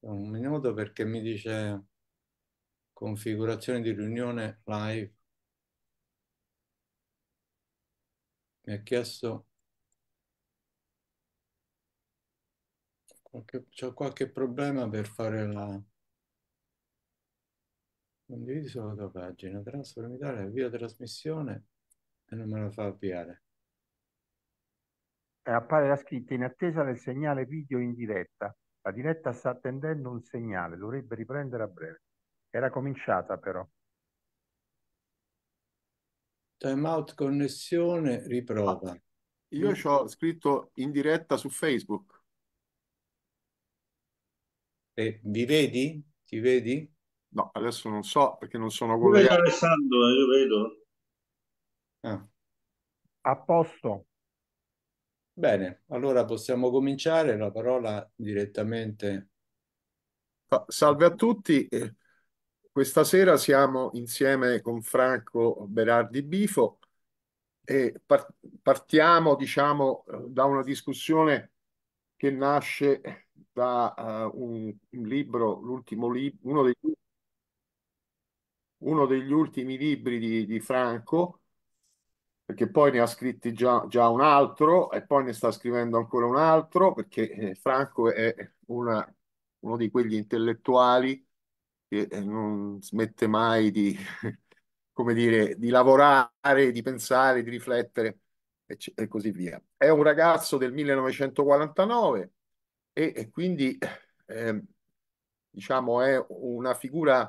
un minuto perché mi dice configurazione di riunione live. Mi ha chiesto qualche, c'è qualche problema per fare la condividi sulla tua pagina, trasformitare via trasmissione e non me la fa avviare. appare la scritta in attesa del segnale video in diretta. La diretta sta attendendo un segnale, dovrebbe riprendere a breve. Era cominciata però. Time out, connessione, riprova. io mm. ci ho scritto in diretta su Facebook. E vi vedi? Ti vedi? No, adesso non so perché non sono collegato. Vedo Alessandro, io vedo. Ah. A posto. Bene, allora possiamo cominciare. La parola direttamente. Salve a tutti. Eh, questa sera siamo insieme con Franco Berardi Bifo e partiamo, diciamo, eh, da una discussione che nasce da uh, un, un, libro, l'ultimo libro, uno, uno degli, ultimi libri di, di Franco, perché poi ne ha scritti già, già, un altro e poi ne sta scrivendo ancora un altro, perché eh, Franco è una, uno di quegli intellettuali che eh, non smette mai di, come dire, di lavorare, di pensare, di riflettere e, e così via. È un ragazzo del 1949 e, e quindi eh, diciamo è una figura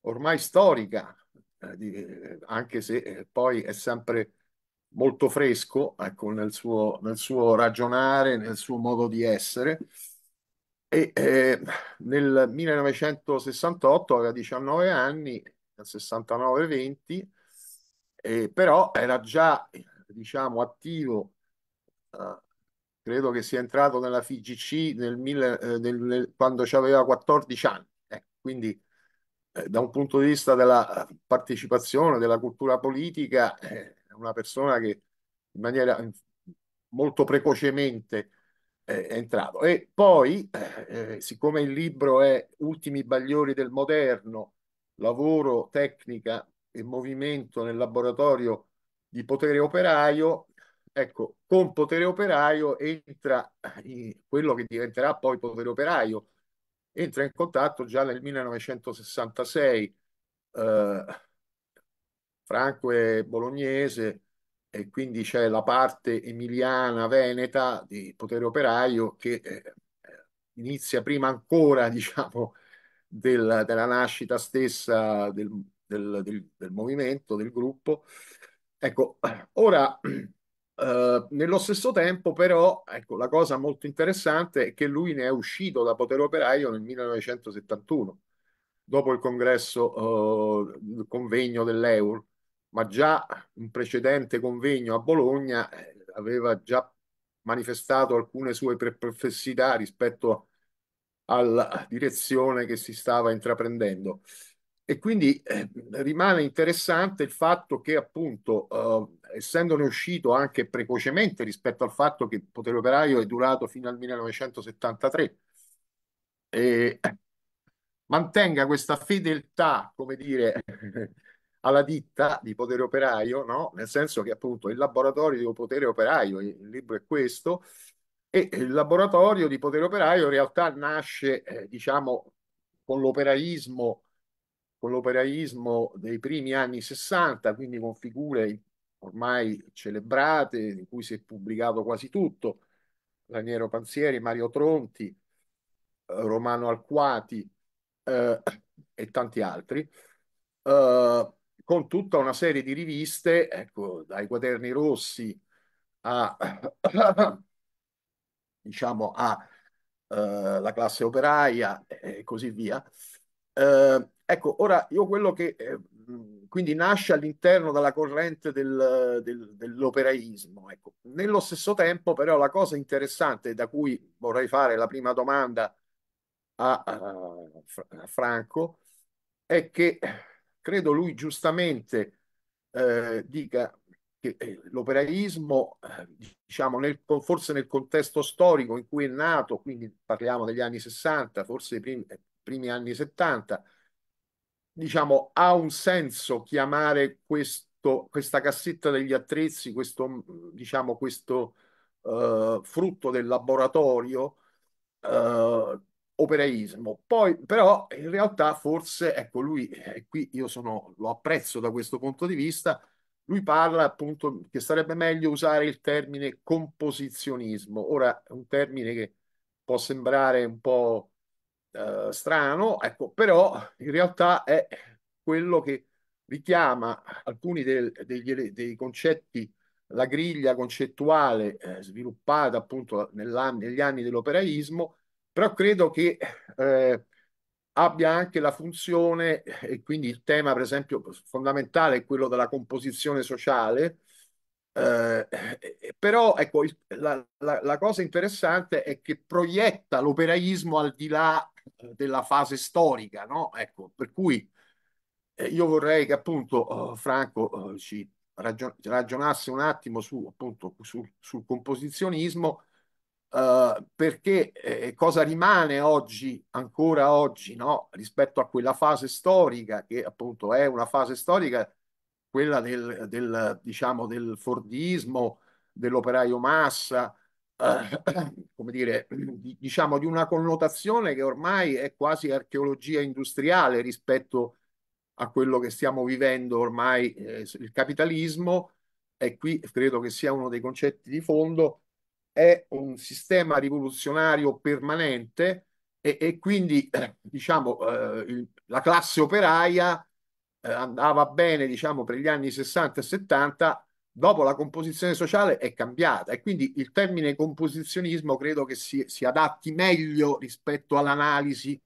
ormai storica, eh, di, eh, anche se eh, poi è sempre molto fresco, ecco, nel suo, nel suo ragionare, nel suo modo di essere. E eh, nel 1968 aveva 19 anni, nel 69-20, eh, però era già, diciamo, attivo. Eh, credo che sia entrato nella FIGC nel mille, eh, nel, nel, quando aveva 14 anni. Eh, quindi, eh, da un punto di vista della eh, partecipazione, della cultura politica, eh, una persona che in maniera molto precocemente eh, è entrato. E poi, eh, eh, siccome il libro è Ultimi bagliori del moderno, lavoro, tecnica e movimento nel laboratorio di potere operaio, ecco, con potere operaio entra eh, in quello che diventerà poi potere operaio, entra in contatto già nel 1966. Eh, Franco è bolognese e quindi c'è la parte emiliana, veneta di potere operaio che eh, eh inizia prima ancora, diciamo, del, della nascita stessa del, del, del, del, movimento, del gruppo. Ecco, ora, eh, nello stesso tempo però, ecco, la cosa molto interessante è che lui ne è uscito da potere operaio nel 1971, dopo il congresso, eh, il convegno dell'EUR, ma già un precedente convegno a Bologna eh, aveva già manifestato alcune sue perplessità rispetto alla direzione che si stava intraprendendo. E quindi eh, rimane interessante il fatto che, appunto, eh, essendone uscito anche precocemente rispetto al fatto che il potere operaio è durato fino al 1973, e mantenga questa fedeltà, come dire, alla ditta di potere operaio, no? nel senso che appunto il laboratorio di potere operaio, il libro è questo, e il laboratorio di potere operaio in realtà nasce, eh, diciamo, con l'operaismo, con l'operaismo dei primi anni 60, quindi con figure ormai celebrate, in cui si è pubblicato quasi tutto, Raniero Panzieri, Mario Tronti, Romano Alquati eh, e tanti altri. Uh, con tutta una serie di riviste, ecco, dai quaderni rossi a, diciamo, a eh, la classe operaia e così via. Eh, ecco, ora io quello che eh, quindi nasce all'interno della corrente del, del, dell'operaismo. Ecco. Nello stesso tempo, però, la cosa interessante da cui vorrei fare la prima domanda a, a, a Franco è che credo lui giustamente eh, dica che eh, l'operaismo, eh, diciamo, nel, forse nel contesto storico in cui è nato, quindi parliamo degli anni 60, forse i primi, primi anni 70, diciamo, ha un senso chiamare questo, questa cassetta degli attrezzi, questo, mm, diciamo, questo eh, frutto del laboratorio, eh, operaismo. Poi però in realtà forse, ecco lui, eh, qui io sono, lo apprezzo da questo punto di vista, lui parla appunto che sarebbe meglio usare il termine composizionismo. Ora è un termine che può sembrare un po' eh, strano, ecco, però in realtà è quello che richiama alcuni del, degli, dei concetti, la griglia concettuale eh, sviluppata appunto negli anni dell'operaismo però credo che eh, abbia anche la funzione e quindi il tema per esempio fondamentale è quello della composizione sociale eh, però ecco il, la, la, la, cosa interessante è che proietta l'operaismo al di là della fase storica no? ecco, per cui eh, io vorrei che appunto eh, Franco eh, ci ragion ragionasse un attimo su, appunto, su, sul composizionismo eh, perché eh, cosa rimane oggi, ancora oggi, no? rispetto a quella fase storica che appunto è una fase storica, quella del, del diciamo, del fordismo, dell'operaio massa, uh, come dire, diciamo di una connotazione che ormai è quasi archeologia industriale rispetto a quello che stiamo vivendo ormai, eh, il capitalismo, e qui credo che sia uno dei concetti di fondo è un sistema rivoluzionario permanente e, e quindi diciamo eh, il, la classe operaia eh, andava bene diciamo per gli anni 60 e 70 dopo la composizione sociale è cambiata e quindi il termine composizionismo credo che si, si adatti meglio rispetto all'analisi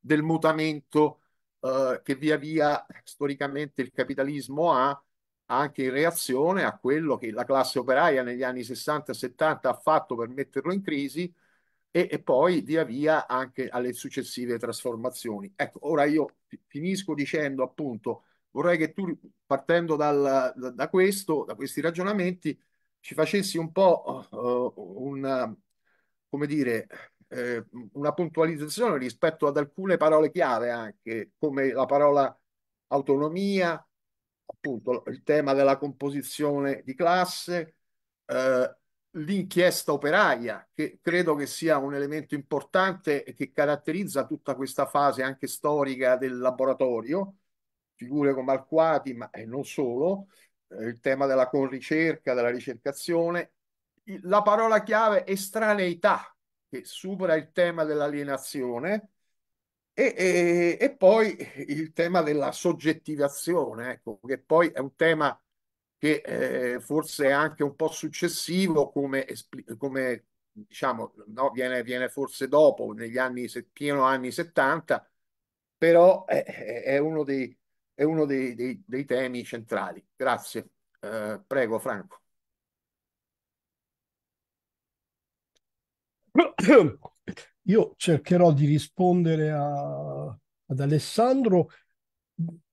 del mutamento eh, che via via storicamente il capitalismo ha anche in reazione a quello che la classe operaia negli anni 60 e 70 ha fatto per metterlo in crisi e, e, poi via via anche alle successive trasformazioni. Ecco, ora io finisco dicendo appunto, vorrei che tu partendo dal, da, da, questo, da questi ragionamenti, ci facessi un po' uh, una, come dire, eh, una puntualizzazione rispetto ad alcune parole chiave anche, come la parola autonomia, appunto il tema della composizione di classe, eh, l'inchiesta operaia, che credo che sia un elemento importante che caratterizza tutta questa fase anche storica del laboratorio, figure come Alquati, ma non solo, eh, il tema della conricerca, della ricercazione, la parola chiave estraneità, che supera il tema dell'alienazione e, e, e, poi il tema della soggettivazione, ecco, che poi è un tema che eh, forse è anche un po' successivo, come, come diciamo, no, viene, viene, forse dopo, negli anni, pieno anni 70, però è, è uno, dei, è uno dei, dei, dei temi centrali. Grazie. Eh, prego, Franco. Io cercherò di rispondere a, ad Alessandro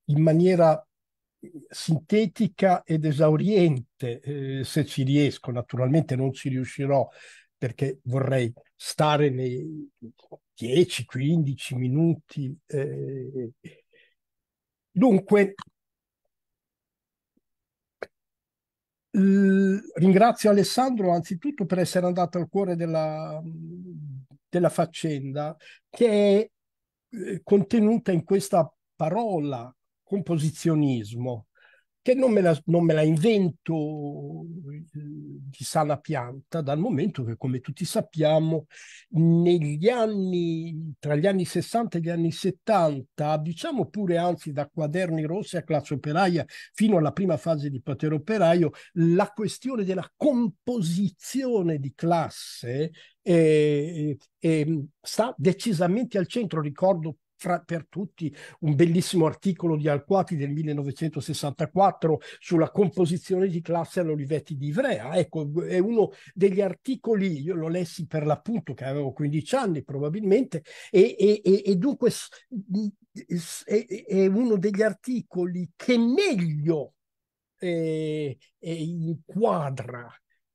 in maniera sintetica ed esauriente, eh, se ci riesco. Naturalmente non ci riuscirò perché vorrei stare nei 10-15 minuti. Eh. Dunque, ringrazio Alessandro anzitutto per essere andato al cuore della, della faccenda che è eh, contenuta in questa parola composizionismo che non me, la, non me la invento eh, di sana pianta, dal momento che, come tutti sappiamo, negli anni, tra gli anni 60 e gli anni 70, diciamo pure anzi da quaderni rossi a classe operaia fino alla prima fase di potere operaio, la questione della composizione di classe è, eh, eh ehm, sta decisamente al centro. Ricordo fra, per tutti un bellissimo articolo di Alquati del 1964 sulla composizione di classe all'Olivetti di Ivrea. Ecco, è uno degli articoli, io l'ho lessi per l'appunto che avevo 15 anni probabilmente, e, e, e, e dunque è uno degli articoli che meglio eh, eh, inquadra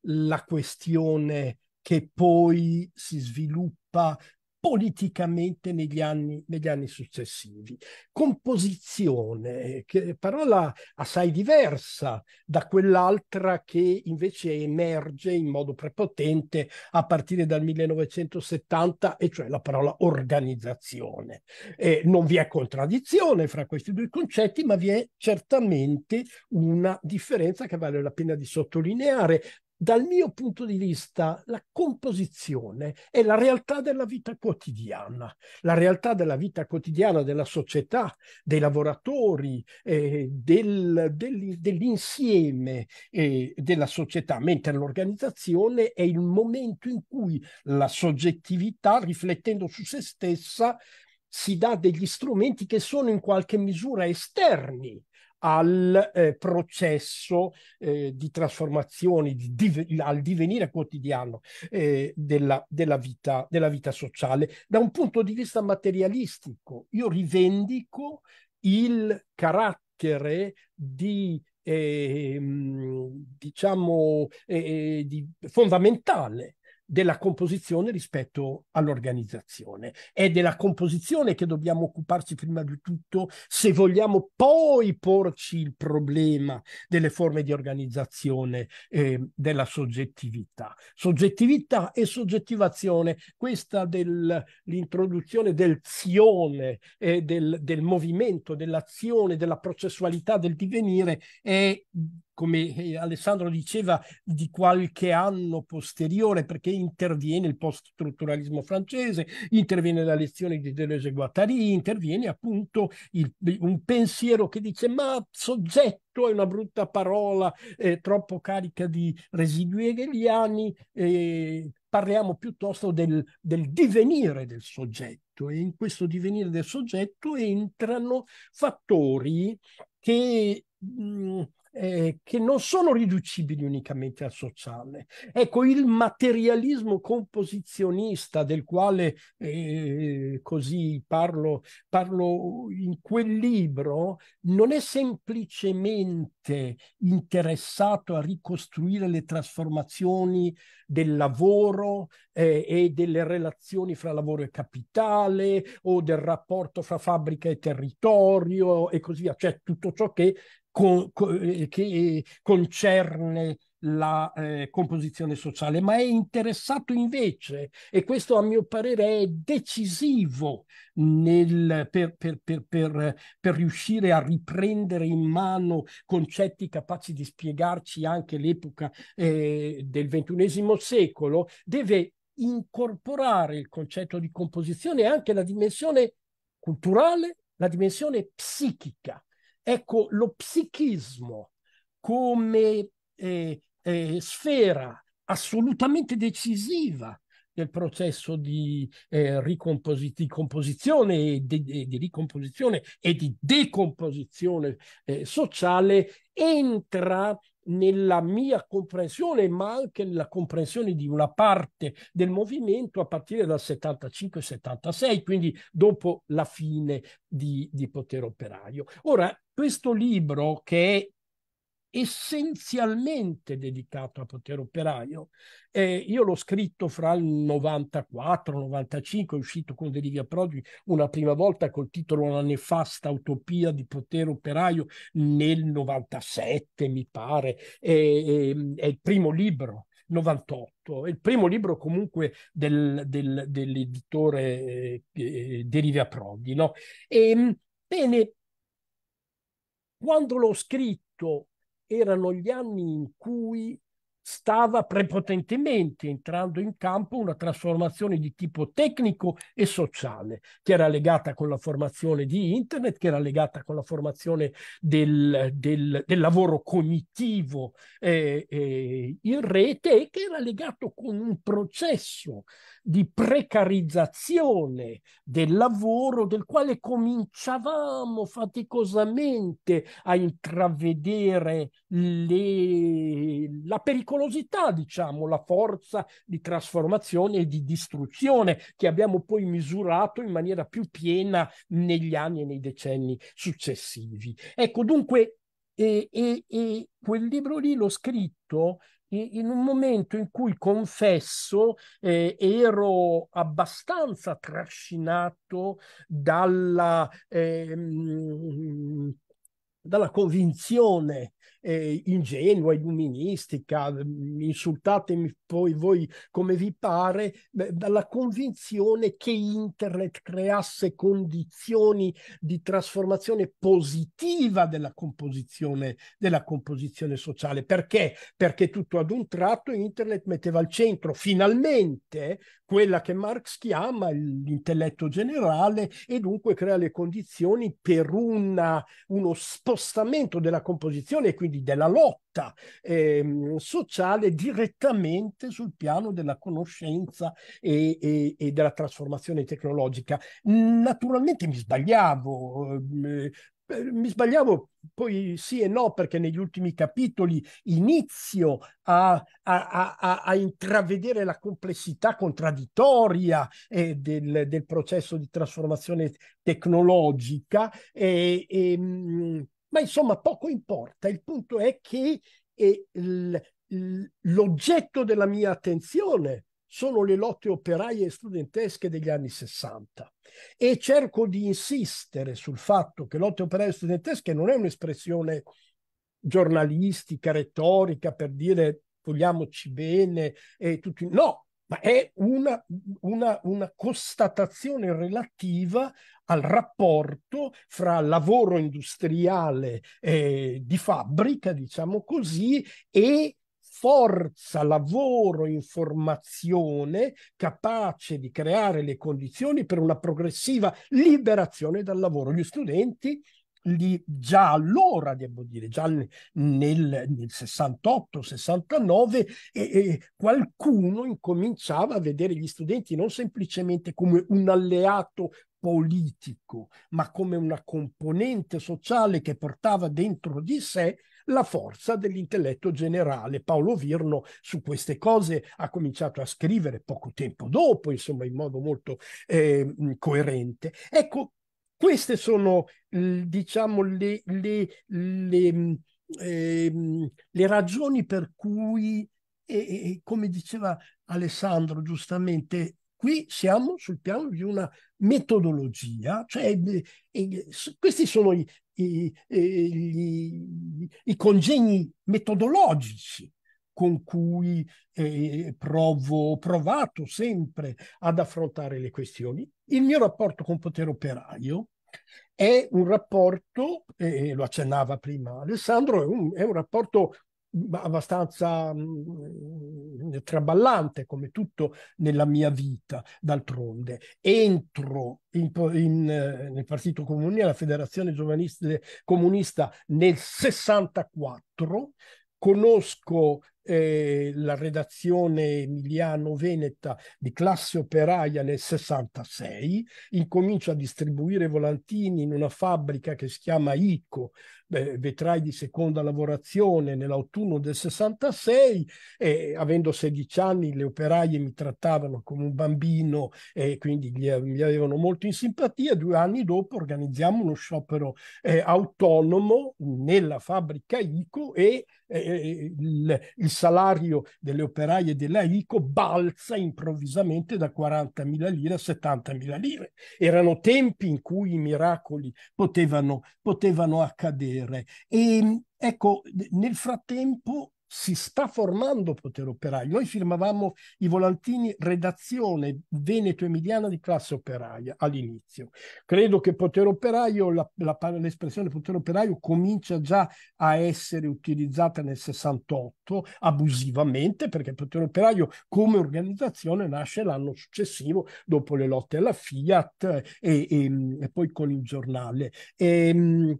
la questione che poi si sviluppa politicamente negli anni, negli anni successivi. Composizione, parola assai diversa da quell'altra che invece emerge in modo prepotente a partire dal 1970, e cioè la parola organizzazione. Eh, non vi è contraddizione fra questi due concetti, ma vi è certamente una differenza che vale la pena di sottolineare dal mio punto di vista, la composizione è la realtà della vita quotidiana, la realtà della vita quotidiana della società, dei lavoratori, eh, del, del, dell'insieme eh, della società, mentre l'organizzazione è il momento in cui la soggettività, riflettendo su se stessa, si dà degli strumenti che sono in qualche misura esterni al eh, processo eh, di trasformazioni, di div- al divenire quotidiano eh, della, della, vita, della vita sociale. Da un punto di vista materialistico, io rivendico il carattere di ehm, diciamo, eh, diciamo eh, di, fondamentale della composizione rispetto all'organizzazione. È della composizione che dobbiamo occuparci prima di tutto se vogliamo poi porci il problema delle forme di organizzazione eh, della soggettività. Soggettività e soggettivazione, questa dell'introduzione del zione, eh, del, del movimento, dell'azione, della processualità del divenire è come eh, Alessandro diceva, di qualche anno posteriore, perché interviene il post-strutturalismo francese, interviene la lezione di Deleuze e Guattari, interviene appunto il, un pensiero che dice ma soggetto è una brutta parola eh, troppo carica di residui hegeliani, eh, parliamo piuttosto del, del, divenire del soggetto e in questo divenire del soggetto entrano fattori che mh, mm, eh, che non sono riducibili unicamente al sociale. Ecco, il materialismo composizionista del quale eh, così parlo, parlo in quel libro non è semplicemente interessato a ricostruire le trasformazioni del lavoro eh, e delle relazioni fra lavoro e capitale o del rapporto fra fabbrica e territorio e così via, cioè tutto ciò che co- co- eh, che eh, concerne la eh, composizione sociale, ma è interessato invece, e questo a mio parere è decisivo nel, per, per, per, per, riuscire a riprendere in mano concetti capaci di spiegarci anche l'epoca eh, del XXI secolo, deve incorporare il concetto di composizione e anche la dimensione culturale, la dimensione psichica Ecco, lo psichismo come eh, eh, sfera assolutamente decisiva del processo di, eh, ricompos- di composizione e di, di, ricomposizione e di decomposizione eh, sociale entra nella mia comprensione, ma anche nella comprensione di una parte del movimento a partire dal 75-76, quindi dopo la fine di, di Potere Operaio. Ora, questo libro, che è essenzialmente dedicato al potere operaio. Eh, io l'ho scritto fra il 94 e il 95, è uscito con Delivia Prodi una prima volta col titolo Una nefasta utopia di potere operaio nel 97, mi pare, è, è, è il primo libro. 98, è il primo libro comunque del, del, dell'editore eh, eh Derivia Prodi. No? E, ehm, bene, quando l'ho scritto erano gli anni in cui stava prepotentemente entrando in campo una trasformazione di tipo tecnico e sociale, che era legata con la formazione di Internet, che era legata con la formazione del, del, del lavoro cognitivo eh, eh, in rete e che era legato con un processo di precarizzazione del lavoro del quale cominciavamo faticosamente a intravedere le, la pericolosità pericolosità, diciamo, la forza di trasformazione e di distruzione che abbiamo poi misurato in maniera più piena negli anni e nei decenni successivi. Ecco, dunque, e, e, e quel libro lì l'ho scritto in un momento in cui confesso eh, ero abbastanza trascinato dalla, eh, dalla convinzione eh, ingenua, illuministica, mm, insultatemi poi voi come vi pare, dalla convinzione che internet creasse condizioni di trasformazione positiva della composizione, della composizione sociale. Perché? Perché tutto ad un tratto internet metteva al centro finalmente quella che Marx chiama l'intelletto generale e dunque crea le condizioni per una, uno spostamento della composizione e quindi quindi della lotta eh, sociale direttamente sul piano della conoscenza e, e, e della trasformazione tecnologica. Naturalmente mi sbagliavo, ehm, eh, mi sbagliavo poi sì e no perché negli ultimi capitoli inizio a, a, a, a intravedere la complessità contraddittoria eh, del, del, processo di trasformazione tecnologica e, e mm, ma insomma poco importa. Il punto è che eh, l'oggetto della mia attenzione sono le lotte operaie e studentesche degli anni 60 e cerco di insistere sul fatto che lotte operaie e studentesche non è un'espressione giornalistica, retorica per dire vogliamoci bene e tutti no, ma è una, una, una constatazione relativa al rapporto fra lavoro industriale eh, di fabbrica, diciamo così, e forza, lavoro, informazione capace di creare le condizioni per una progressiva liberazione dal lavoro. Gli studenti lì già allora, devo dire, già nel, nel 68-69, qualcuno incominciava a vedere gli studenti non semplicemente come un alleato politico, ma come una componente sociale che portava dentro di sé la forza dell'intelletto generale. Paolo Virno su queste cose ha cominciato a scrivere poco tempo dopo, insomma, in modo molto eh, coerente. Ecco, queste sono, diciamo, le, le, le, mm, ehm, le ragioni per cui, eh, come diceva Alessandro giustamente, qui siamo sul piano di una metodologia, cioè eh, questi sono i, i, i, i congegni metodologici con cui eh, provo, provato sempre ad affrontare le questioni. Il mio rapporto con potere operaio è un rapporto, eh, lo accennava prima Alessandro, è un, è un rapporto abbastanza mh, mm, traballante come tutto nella mia vita d'altronde entro in, in, eh, nel partito comunista la federazione giovanista comunista nel 64 conosco eh, la redazione emiliano-veneta di classe operaia nel 66, incomincia a distribuire volantini in una fabbrica che si chiama ICO, eh, vetrai di seconda lavorazione, nell'autunno del 66 e avendo 16 anni le operaie mi trattavano come un bambino e quindi mi avevano molto in simpatia. Due anni dopo organizziamo uno sciopero eh, autonomo nella fabbrica ICO e il, il il salario delle operaie della ICO balza improvvisamente da 40.000 lire a 70.000 lire. Erano tempi in cui i miracoli potevano, potevano accadere. E ecco, nel frattempo si sta formando potere operaio. Noi firmavamo i volantini redazione Veneto Emiliana di classe operaia all'inizio. Credo che potere operaio, la, la, l'espressione potere operaio comincia già a essere utilizzata nel 68 abusivamente perché potere operaio come organizzazione nasce l'anno successivo dopo le lotte alla Fiat e, e, e poi con il giornale. E, ehm,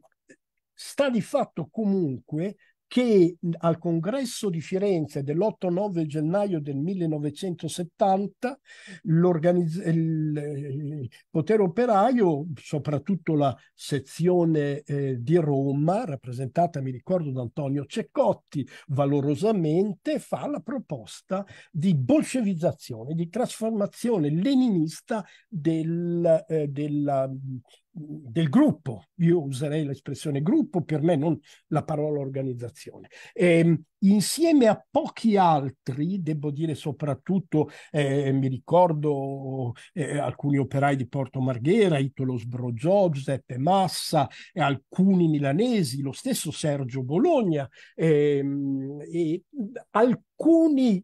sta di fatto comunque che al congresso di Firenze dell'8-9 gennaio del 1970 il potere operaio, soprattutto la sezione eh, di Roma, rappresentata mi ricordo da Antonio Ceccotti, valorosamente fa la proposta di bolscevizzazione, di trasformazione leninista del, eh, della, del gruppo, io userei l'espressione gruppo, per me non la parola organizzazione. E, ehm, insieme a pochi altri, devo dire soprattutto, eh, mi ricordo eh, alcuni operai di Porto Marghera, Italo Sbrogiò, Giuseppe Massa, eh, alcuni milanesi, lo stesso Sergio Bologna, ehm, e alcuni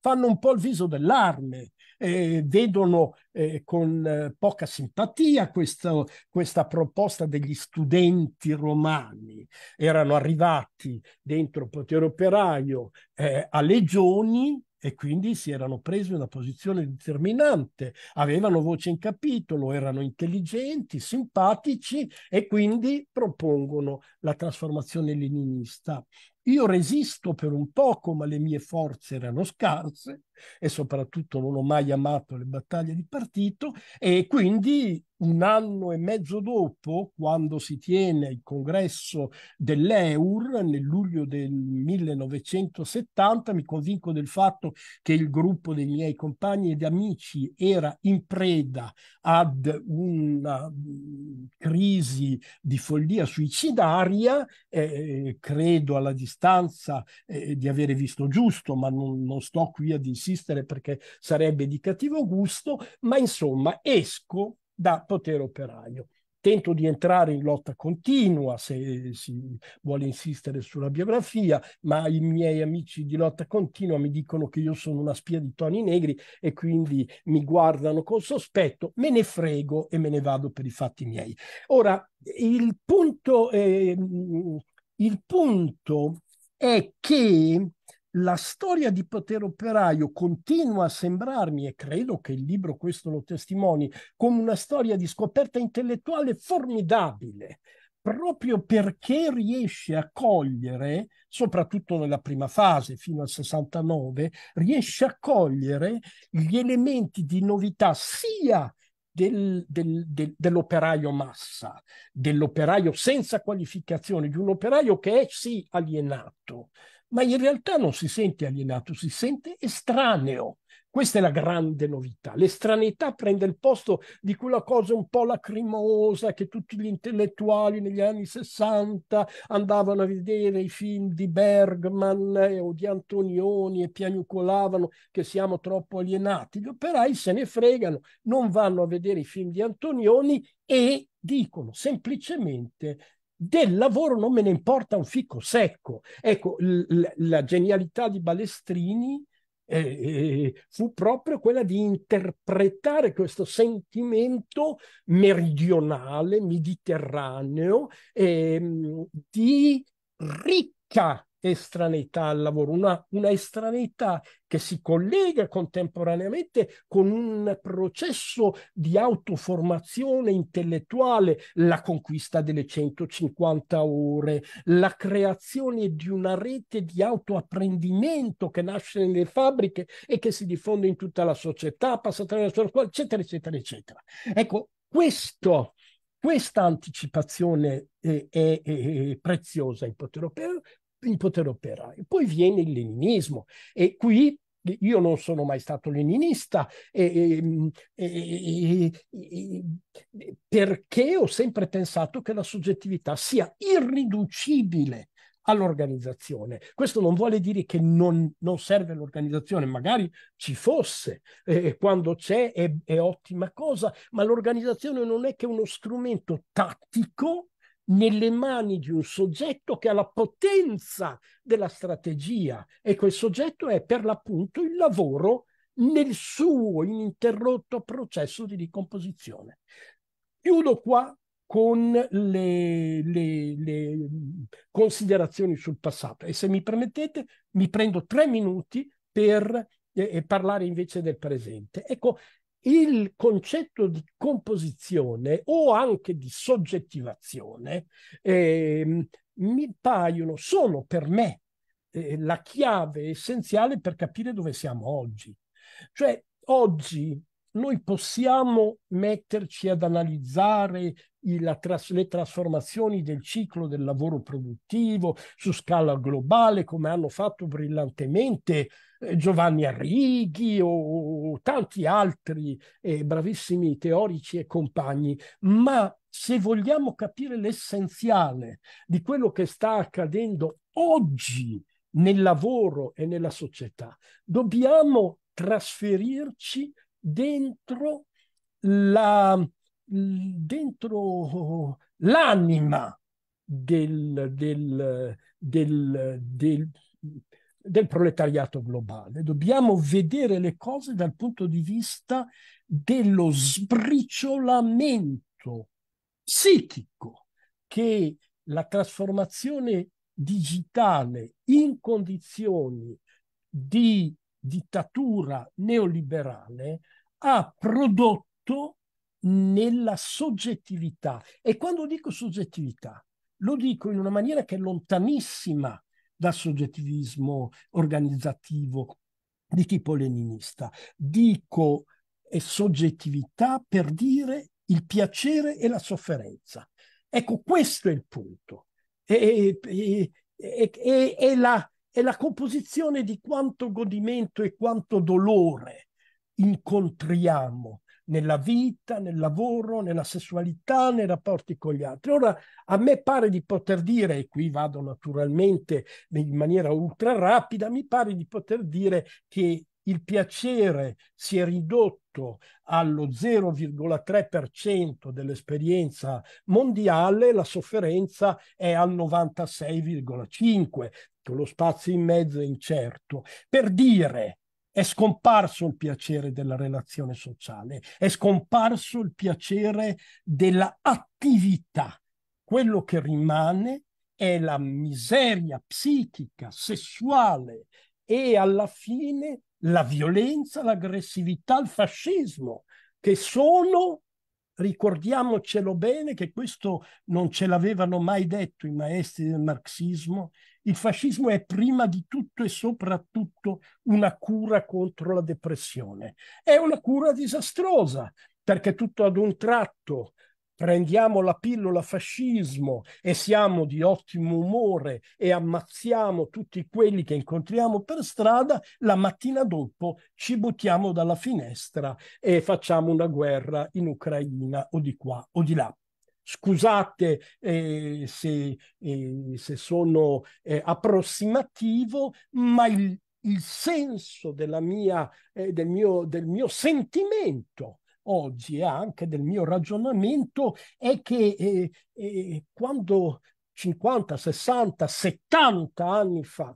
fanno un po' il viso dell'arme eh, vedono eh, con eh, poca simpatia questo, questa proposta degli studenti romani. Erano arrivati dentro il potere operaio eh, a legioni e quindi si erano presi una posizione determinante, avevano voce in capitolo, erano intelligenti, simpatici e quindi propongono la trasformazione leninista. Io resisto per un poco, ma le mie forze erano scarse e soprattutto non ho mai amato le battaglie di partito e quindi un anno e mezzo dopo, quando si tiene il congresso dell'EUR nel luglio del 1970, mi convinco del fatto che il gruppo dei miei compagni ed amici era in preda ad una mm, crisi di follia suicidaria, eh, eh credo alla distanza eh, eh, di avere visto giusto, ma non, non sto qui ad insistere perché sarebbe di cattivo gusto, ma insomma esco da potere operaio. Tento di entrare in lotta continua, se si vuole insistere sulla biografia, ma i miei amici di lotta continua mi dicono che io sono una spia di Toni Negri e quindi mi guardano con sospetto, me ne frego e me ne vado per i fatti miei. Ora, il punto, eh, il punto è che la storia di potere operaio continua a sembrarmi, e credo che il libro questo lo testimoni, come una storia di scoperta intellettuale formidabile, proprio perché riesce a cogliere, soprattutto nella prima fase fino al 69, riesce a cogliere gli elementi di novità sia del, del, del, dell'operaio massa, dell'operaio senza qualificazione, di un operaio che è sì alienato, ma in realtà non si sente alienato, si sente estraneo. Questa è la grande novità. L'estraneità prende il posto di quella cosa un po' lacrimosa che tutti gli intellettuali negli anni 60 andavano a vedere i film di Bergman eh, o di Antonioni e piagnucolavano che siamo troppo alienati. Gli operai se ne fregano, non vanno a vedere i film di Antonioni e dicono semplicemente del lavoro non me ne importa un fico secco. Ecco, l- la genialità di Balestrini eh, eh, fu proprio quella di interpretare questo sentimento meridionale, mediterraneo, eh, di ricca estraneità al lavoro, una, una estraneità che si collega contemporaneamente con un processo di autoformazione intellettuale, la conquista delle 150 ore, la creazione di una rete di autoapprendimento che nasce nelle fabbriche e che si diffonde in tutta la società, passa attraverso la scuola, eccetera, eccetera, eccetera. Ecco, questo questa anticipazione è, è, è, preziosa in potere europeo, in poter operare. Poi viene il leninismo e qui io non sono mai stato leninista e, e, e, perché ho sempre pensato che la soggettività sia irriducibile all'organizzazione. Questo non vuole dire che non, non serve l'organizzazione, magari ci fosse, eh, quando c'è è, è ottima cosa, ma l'organizzazione non è che uno strumento tattico nelle mani di un soggetto che ha la potenza della strategia e quel soggetto è per l'appunto il lavoro nel suo ininterrotto processo di ricomposizione. Chiudo qua con le, le, le, considerazioni sul passato e se mi permettete mi prendo tre minuti per eh, parlare invece del presente. Ecco, il concetto di composizione o anche di soggettivazione eh, mi paiono, sono per me eh, la chiave essenziale per capire dove siamo oggi. Cioè, oggi noi possiamo metterci ad analizzare il, tras- le trasformazioni del ciclo del lavoro produttivo su scala globale, come hanno fatto brillantemente eh, Giovanni Arrighi o, tanti altri eh, bravissimi teorici e compagni, ma se vogliamo capire l'essenziale di quello che sta accadendo oggi nel lavoro e nella società, dobbiamo trasferirci dentro la, dentro l'anima del, del, del, del, del proletariato globale, dobbiamo vedere le cose dal punto di vista dello sbriciolamento psichico che la trasformazione digitale in condizioni di dittatura neoliberale ha prodotto nella soggettività. E quando dico soggettività, lo dico in una maniera che è lontanissima dal soggettivismo organizzativo di tipo leninista. Dico soggettività per dire il piacere e la sofferenza. Ecco, questo è il punto. E, e, e, e la, è la composizione di quanto godimento e quanto dolore incontriamo nella vita, nel lavoro, nella sessualità, nei rapporti con gli altri. Ora, a me pare di poter dire, e qui vado naturalmente in maniera ultra rapida, mi pare di poter dire che il piacere si è ridotto allo 0,3% dell'esperienza mondiale, la sofferenza è al 96,5%, con lo spazio in mezzo è incerto. Per dire è scomparso il piacere della relazione sociale, è scomparso il piacere dell'attività. Quello che rimane è la miseria psichica, sessuale e alla fine la violenza, l'aggressività, il fascismo, che sono ricordiamocelo bene che questo non ce l'avevano mai detto i maestri del marxismo, il fascismo è prima di tutto e soprattutto una cura contro la depressione. È una cura disastrosa perché tutto ad un tratto prendiamo la pillola fascismo e siamo di ottimo umore e ammazziamo tutti quelli che incontriamo per strada, la mattina dopo ci buttiamo dalla finestra e facciamo una guerra in Ucraina o di qua o di là. Scusate eh, se, eh, se, sono eh, approssimativo, ma il, il senso mia, eh, del, mio, del mio sentimento oggi e anche del mio ragionamento è che eh, eh, quando 50, 60, 70 anni fa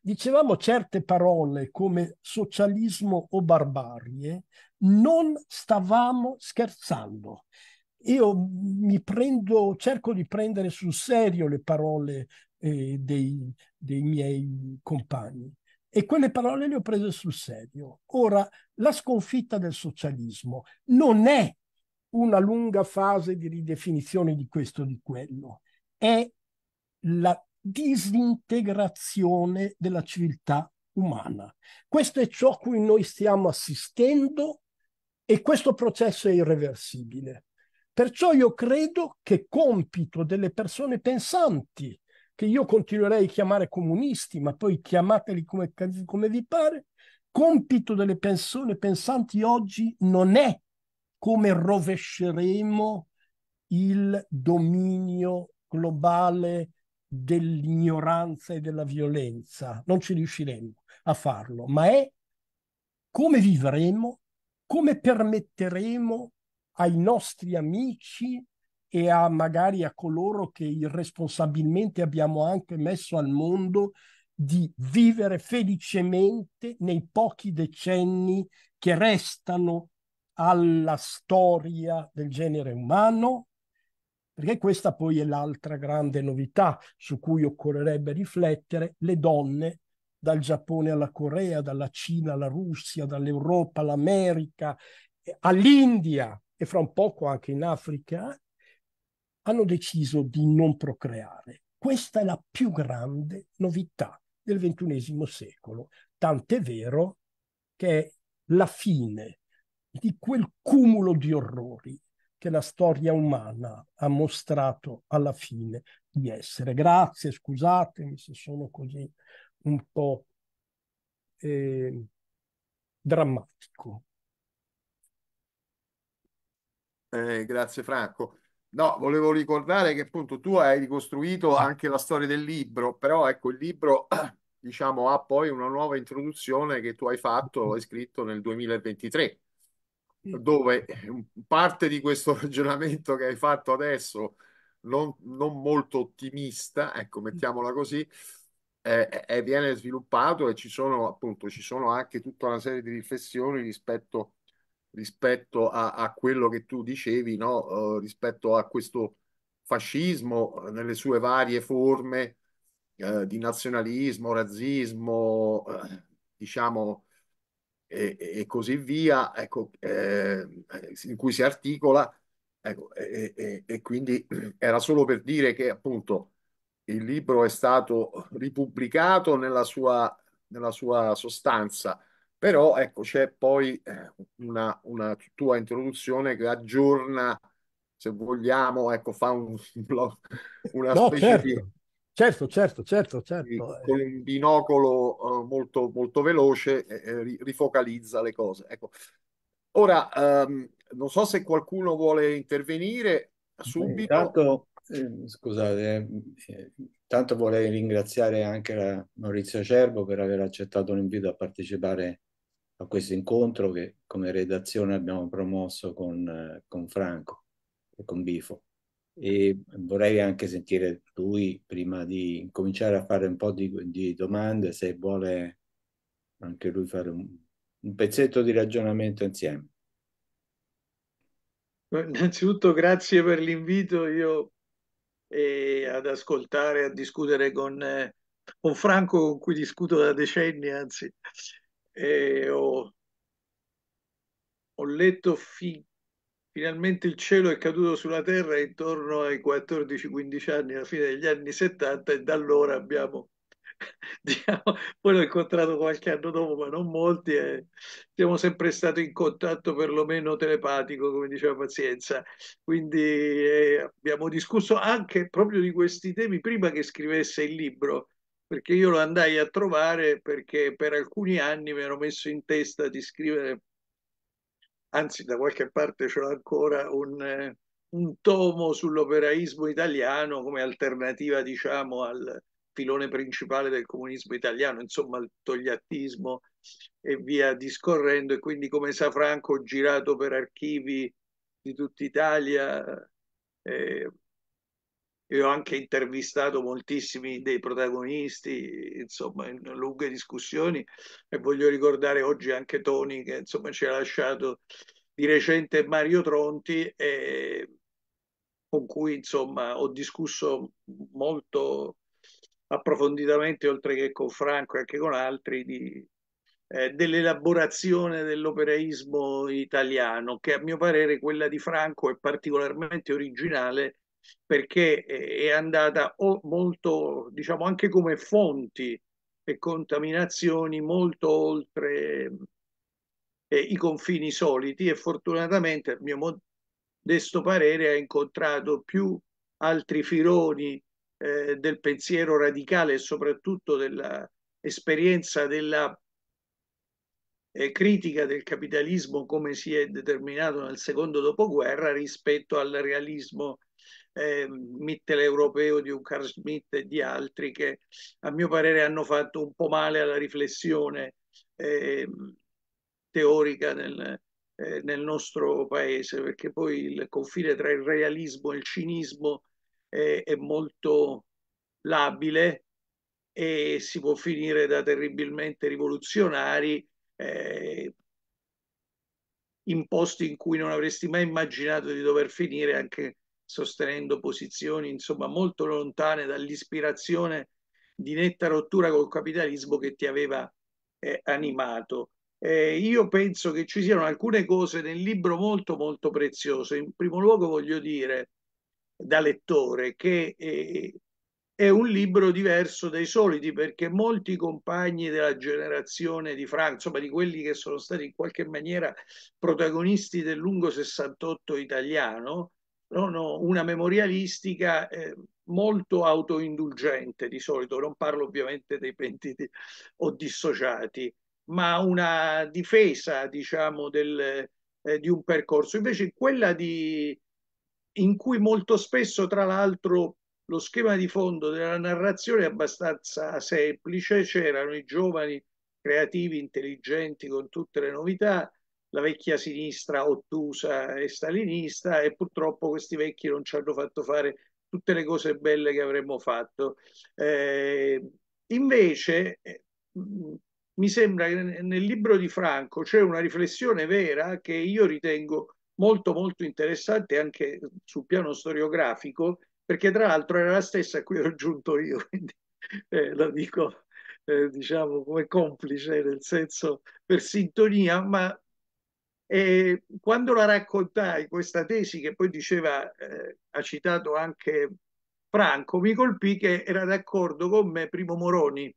dicevamo certe parole come socialismo o barbarie, non stavamo scherzando. Io mi prendo, cerco di prendere sul serio le parole eh, dei, dei miei compagni. E quelle parole le ho prese sul serio. Ora, la sconfitta del socialismo non è una lunga fase di ridefinizione di questo o di quello, è la disintegrazione della civiltà umana. Questo è ciò a cui noi stiamo assistendo e questo processo è irreversibile. Perciò io credo che compito delle persone pensanti che io continuerei a chiamare comunisti, ma poi chiamateli come, come vi pare, compito delle persone pensanti oggi non è come rovesceremo il dominio globale dell'ignoranza e della violenza. Non ci riusciremo a farlo, ma è come vivremo, come permetteremo ai nostri amici e a magari a coloro che irresponsabilmente abbiamo anche messo al mondo di vivere felicemente nei pochi decenni che restano alla storia del genere umano, perché questa poi è l'altra grande novità su cui occorrerebbe riflettere, le donne dal Giappone alla Corea, dalla Cina alla Russia, dall'Europa all'America, all'India e fra un poco anche in Africa, hanno deciso di non procreare. Questa è la più grande novità del XXI secolo, tant'è vero che è la fine di quel cumulo di orrori che la storia umana ha mostrato alla fine di essere. Grazie, scusatemi se sono così un po' eh, drammatico. Eh, grazie Franco. No, volevo ricordare che appunto tu hai ricostruito ah. anche la storia del libro, però ecco, il libro diciamo ha poi una nuova introduzione che tu hai fatto, mm. hai scritto nel 2023, dove eh, parte di questo ragionamento che hai fatto adesso, non, non molto ottimista, ecco, mm. mettiamola così, eh, eh, eh, viene sviluppato e ci sono appunto ci sono anche tutta una serie di riflessioni rispetto rispetto a, a quello che tu dicevi, no? eh, rispetto a questo fascismo eh, nelle sue varie forme eh, di nazionalismo, razzismo, eh, diciamo, e, e, così via, ecco, eh, in cui si articola. Ecco, e, e, e quindi era solo per dire che appunto il libro è stato ripubblicato nella sua, nella sua sostanza però ecco, c'è poi eh, una, una tua introduzione che aggiorna, se vogliamo, ecco, fa un, una no, specie certo. di... Certo, certo, certo, certo. certo. Con un binocolo uh, molto, molto veloce eh, rifocalizza le cose. Ecco. Ora, um, non so se qualcuno vuole intervenire subito. Intanto, eh, scusate, eh, intanto vorrei ringraziare anche Maurizio Cerbo per aver accettato l'invito a partecipare a questo incontro che come redazione abbiamo promosso con, eh, con Franco e con Bifo. E vorrei anche sentire lui prima di cominciare a fare un po' di, di domande, se vuole anche lui fare un, un pezzetto di ragionamento insieme. Innanzitutto grazie per l'invito io eh, ad ascoltare, a discutere con, eh, con Franco con cui discuto da decenni, anzi e ho, ho letto fi, finalmente il cielo è caduto sulla terra intorno ai 14-15 anni, alla fine degli anni 70 e da allora abbiamo Diciamo, poi l'ho incontrato qualche anno dopo, ma non molti, e eh. siamo sempre stati in contatto perlomeno telepatico, come diceva Pazienza, quindi eh, abbiamo discusso anche proprio di questi temi prima che scrivesse il libro, perché io lo andai a trovare perché per alcuni anni mi ero messo in testa di scrivere, anzi da qualche parte ce l'ho ancora, un, un tomo sull'operaismo italiano come alternativa diciamo al filone principale del comunismo italiano, insomma al togliattismo e via discorrendo e quindi come sa Franco ho girato per archivi di tutta Italia. Eh, io ho anche intervistato moltissimi dei protagonisti, insomma, in lunghe discussioni e voglio ricordare oggi anche Toni che insomma ci ha lasciato di recente Mario Tronti e con cui insomma ho discusso molto approfonditamente oltre che con Franco e anche con altri di, eh, dell'elaborazione dell'operaismo italiano che a mio parere quella di Franco è particolarmente originale perché è andata molto, diciamo, anche come fonti e contaminazioni molto oltre eh, i confini soliti e fortunatamente, a mio modesto parere, ha incontrato più altri filoni eh, del pensiero radicale e soprattutto dell'esperienza della eh, critica del capitalismo come si è determinato nel secondo dopoguerra rispetto al realismo eh, mitteleuropeo di un Carl Schmitt e di altri che a mio parere hanno fatto un po' male alla riflessione eh, teorica nel, eh, nel, nostro paese, perché poi il confine tra il realismo e il cinismo eh, è molto labile e si può finire da terribilmente rivoluzionari eh, in posti in cui non avresti mai immaginato di dover finire anche sostenendo posizioni insomma molto lontane dall'ispirazione di netta rottura col capitalismo che ti aveva eh, animato. Eh, io penso che ci siano alcune cose nel libro molto molto preziose. In primo luogo voglio dire da lettore che eh, è un libro diverso dai soliti perché molti compagni della generazione di Franco, insomma di quelli che sono stati in qualche maniera protagonisti del lungo 68 italiano, sono una memorialistica eh, molto autoindulgente di solito, non parlo ovviamente dei pentiti o dissociati, ma una difesa, diciamo, del, eh, di un percorso. Invece quella di, in cui molto spesso, tra l'altro, lo schema di fondo della narrazione è abbastanza semplice, c'erano i giovani creativi, intelligenti, con tutte le novità, la vecchia sinistra ottusa e stalinista e purtroppo questi vecchi non ci hanno fatto fare tutte le cose belle che avremmo fatto. Eh, invece eh, mm, mi sembra che nel libro di Franco c'è una riflessione vera che io ritengo molto molto interessante anche sul piano storiografico perché tra l'altro era la stessa a cui ho aggiunto io, quindi eh, la dico eh, diciamo come complice nel senso per sintonia, ma e quando la raccontai, questa tesi che poi diceva, eh, ha citato anche Franco, mi colpì che era d'accordo con me Primo Moroni,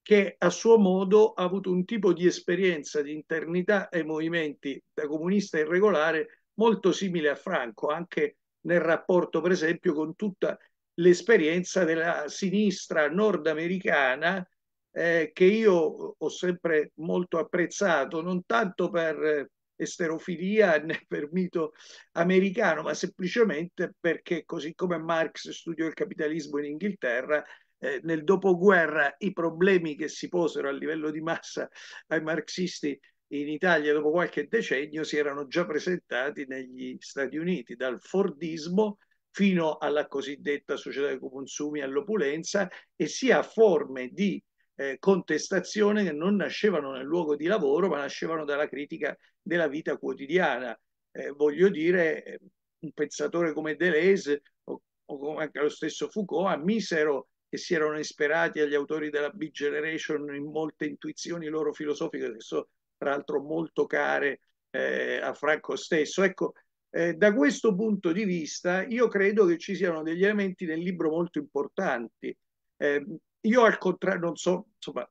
che a suo modo ha avuto un tipo di esperienza di internità e movimenti da comunista irregolare molto simile a Franco, anche nel rapporto per esempio con tutta l'esperienza della sinistra nordamericana eh, che io ho sempre molto apprezzato, non tanto per eh, esterofilia né per mito americano, ma semplicemente perché così come Marx studiò il capitalismo in Inghilterra, eh, nel dopoguerra i problemi che si posero a livello di massa ai marxisti in Italia dopo qualche decennio si erano già presentati negli Stati Uniti, dal Fordismo fino alla cosiddetta società dei consumi all'opulenza e sia forme di eh, contestazione che non nascevano nel luogo di lavoro, ma nascevano dalla critica della vita quotidiana. Eh, voglio dire, eh, un pensatore come Deleuze o, o, come anche lo stesso Foucault ammisero che si erano esperati agli autori della Big Generation in molte intuizioni loro filosofiche, che sono tra l'altro molto care eh, a Franco stesso. Ecco, eh, da questo punto di vista io credo che ci siano degli elementi nel libro molto importanti. Eh, io al contrario, non so, insomma,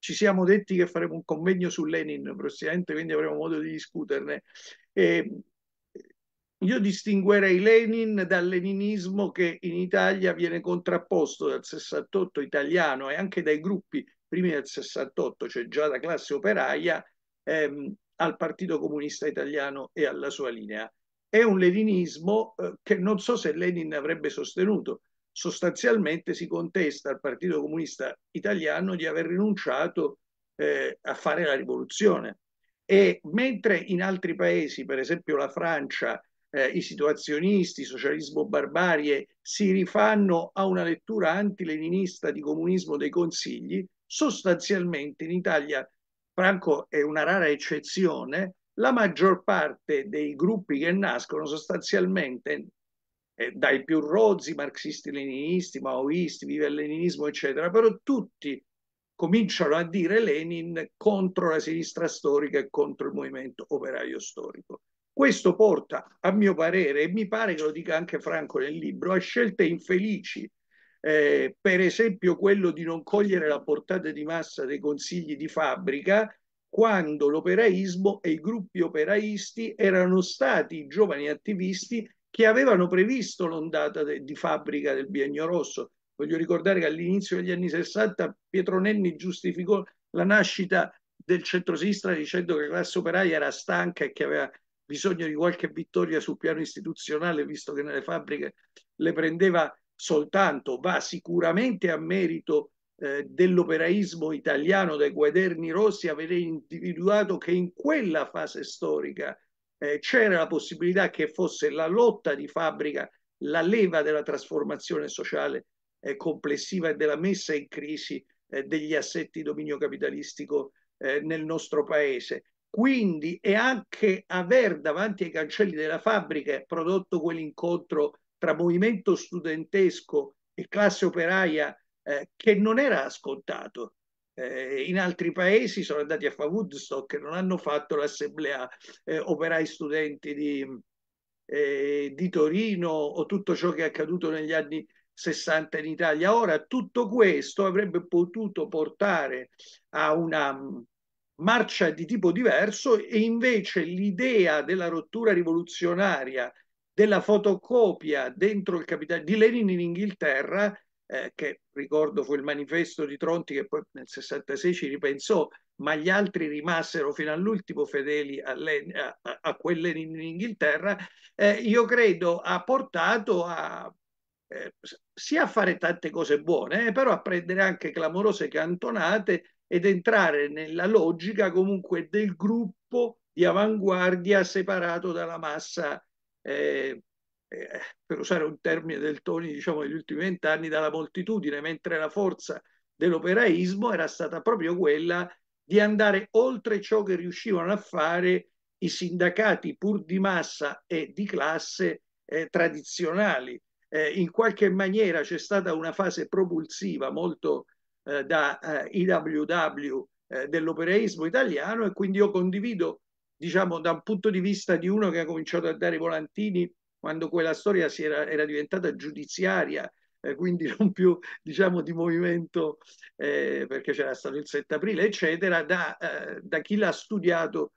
ci siamo detti che faremo un convegno su Lenin prossimamente, quindi avremo modo di discuterne. E ehm, io distinguerei Lenin dal leninismo che in Italia viene contrapposto dal 68 italiano e anche dai gruppi primi del 68, cioè già da classe operaia, ehm, al Partito Comunista Italiano e alla sua linea. È un leninismo eh, che non so se Lenin avrebbe sostenuto, sostanzialmente si contesta al Partito Comunista Italiano di aver rinunciato eh, a fare la rivoluzione. E mentre in altri paesi, per esempio la Francia, eh, i situazionisti, socialismo barbarie, si rifanno a una lettura antileninista di comunismo dei consigli, sostanzialmente in Italia, Franco è una rara eccezione, la maggior parte dei gruppi che nascono sostanzialmente eh, dai più rozzi marxisti-leninisti, maoisti, vive il leninismo, eccetera, però tutti cominciano a dire Lenin contro la sinistra storica e contro il movimento operaio storico. Questo porta, a mio parere, e mi pare che lo dica anche Franco nel libro, a scelte infelici, eh, per esempio quello di non cogliere la portata di massa dei consigli di fabbrica quando l'operaismo e i gruppi operaisti erano stati i giovani attivisti che avevano previsto l'ondata di fabbrica del biennio rosso. Voglio ricordare che all'inizio degli anni 60 Pietro Nenni giustificò la nascita del centrosinistra dicendo che la classe operaia era stanca e che aveva bisogno di qualche vittoria sul piano istituzionale, visto che nelle fabbriche le prendeva soltanto, va sicuramente a merito eh, dell'operaismo italiano dei guaderni rossi avere individuato che in quella fase storica eh, c'era la possibilità che fosse la lotta di fabbrica la leva della trasformazione sociale eh, complessiva e della messa in crisi eh, degli assetti dominio capitalistico eh, nel nostro paese. Quindi è anche aver davanti ai cancelli della fabbrica prodotto quell'incontro tra movimento studentesco e classe operaia eh, che non era scontato eh, in altri paesi sono andati a fare Woodstock, non hanno fatto l'assemblea eh, operai studenti di, eh, di Torino o tutto ciò che è accaduto negli anni 60 in Italia. Ora tutto questo avrebbe potuto portare a una mm, marcia di tipo diverso e invece l'idea della rottura rivoluzionaria della fotocopia dentro il capitale di Lenin in Inghilterra eh, che ricordo fu il manifesto di Tronti che poi nel 66 ci ripensò, ma gli altri rimasero fino all'ultimo fedeli a, a, a quelle in Inghilterra, eh, io credo ha portato a, eh, sia a fare tante cose buone, eh, però a prendere anche clamorose cantonate ed entrare nella logica comunque del gruppo di avanguardia separato dalla massa eh, eh, per usare un termine del Toni, diciamo, degli ultimi vent'anni, dalla moltitudine, mentre la forza dell'operaismo era stata proprio quella di andare oltre ciò che riuscivano a fare i sindacati pur di massa e di classe eh, tradizionali. Eh, in qualche maniera c'è stata una fase propulsiva molto eh, da eh, IWW eh, dell'operaismo italiano e quindi io condivido, diciamo, da un punto di vista di uno che ha cominciato a dare i volantini quando quella storia era, era, diventata giudiziaria, eh, quindi non più diciamo di movimento eh, perché c'era stato il 7 aprile, eccetera, da, eh, da chi l'ha studiato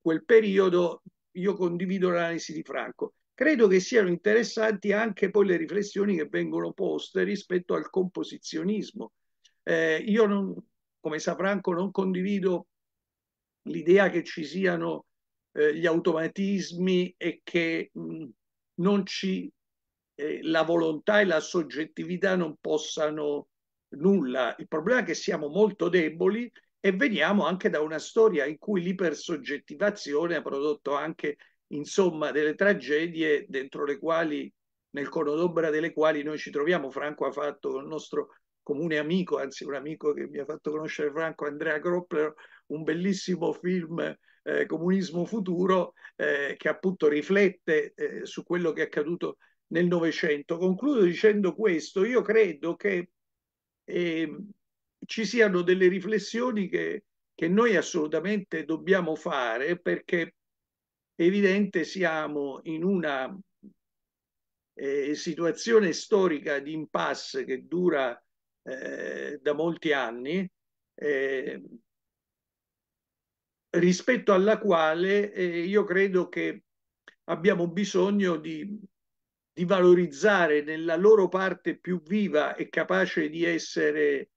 quel periodo io condivido l'analisi di Franco. Credo che siano interessanti anche poi le riflessioni che vengono poste rispetto al composizionismo. Eh, io, non, come sa Franco, non condivido l'idea che ci siano eh, gli automatismi e che mh, non ci, eh, la volontà e la soggettività non possano nulla. Il problema è che siamo molto deboli e veniamo anche da una storia in cui l'ipersoggettivazione ha prodotto anche insomma delle tragedie dentro le quali nel cono d'ombra delle quali noi ci troviamo Franco ha fatto con il nostro comune amico anzi un amico che mi ha fatto conoscere Franco Andrea Groppler un bellissimo film eh, comunismo futuro eh, che appunto riflette eh, su quello che è accaduto nel Novecento. Concludo dicendo questo, io credo che ehm, ci siano delle riflessioni che, che noi assolutamente dobbiamo fare perché è evidente siamo in una eh, situazione storica di impasse che dura eh, da molti anni, eh, rispetto alla quale eh, io credo che abbiamo bisogno di, di, valorizzare nella loro parte più viva e capace di essere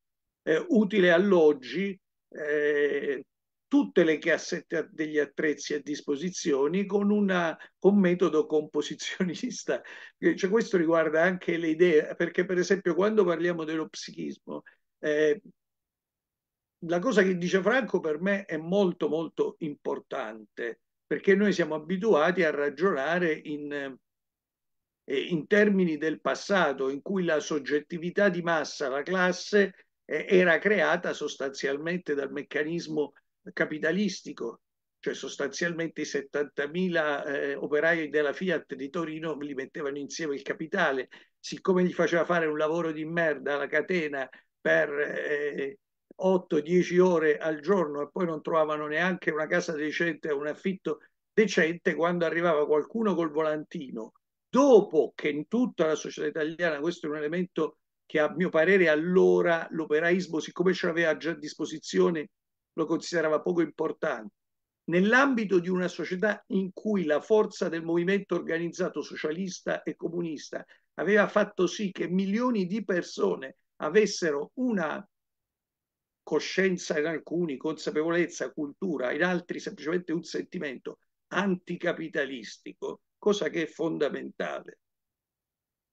eh, utile all'oggi eh, tutte le cassette degli attrezzi a disposizione con, un con metodo composizionista. Eh, cioè, questo riguarda anche le idee, perché per esempio quando parliamo dello psichismo, eh, la cosa che dice Franco per me è molto molto importante perché noi siamo abituati a ragionare in, eh, eh, in termini del passato in cui la soggettività di massa, la classe, eh, era creata sostanzialmente dal meccanismo capitalistico, cioè sostanzialmente i 70.000 eh, operai della Fiat di Torino li mettevano insieme il capitale, siccome gli faceva fare un lavoro di merda alla catena per eh, 8-10 ore al giorno e poi non trovavano neanche una casa decente un affitto decente quando arrivava qualcuno col volantino. Dopo che in tutta la società italiana questo è un elemento che a mio parere allora l'operaismo, siccome ce l'aveva già a disposizione, lo considerava poco importante. Nell'ambito di una società in cui la forza del movimento organizzato socialista e comunista aveva fatto sì che milioni di persone avessero una coscienza in alcuni, consapevolezza, cultura, in altri semplicemente un sentimento anticapitalistico, cosa che è fondamentale.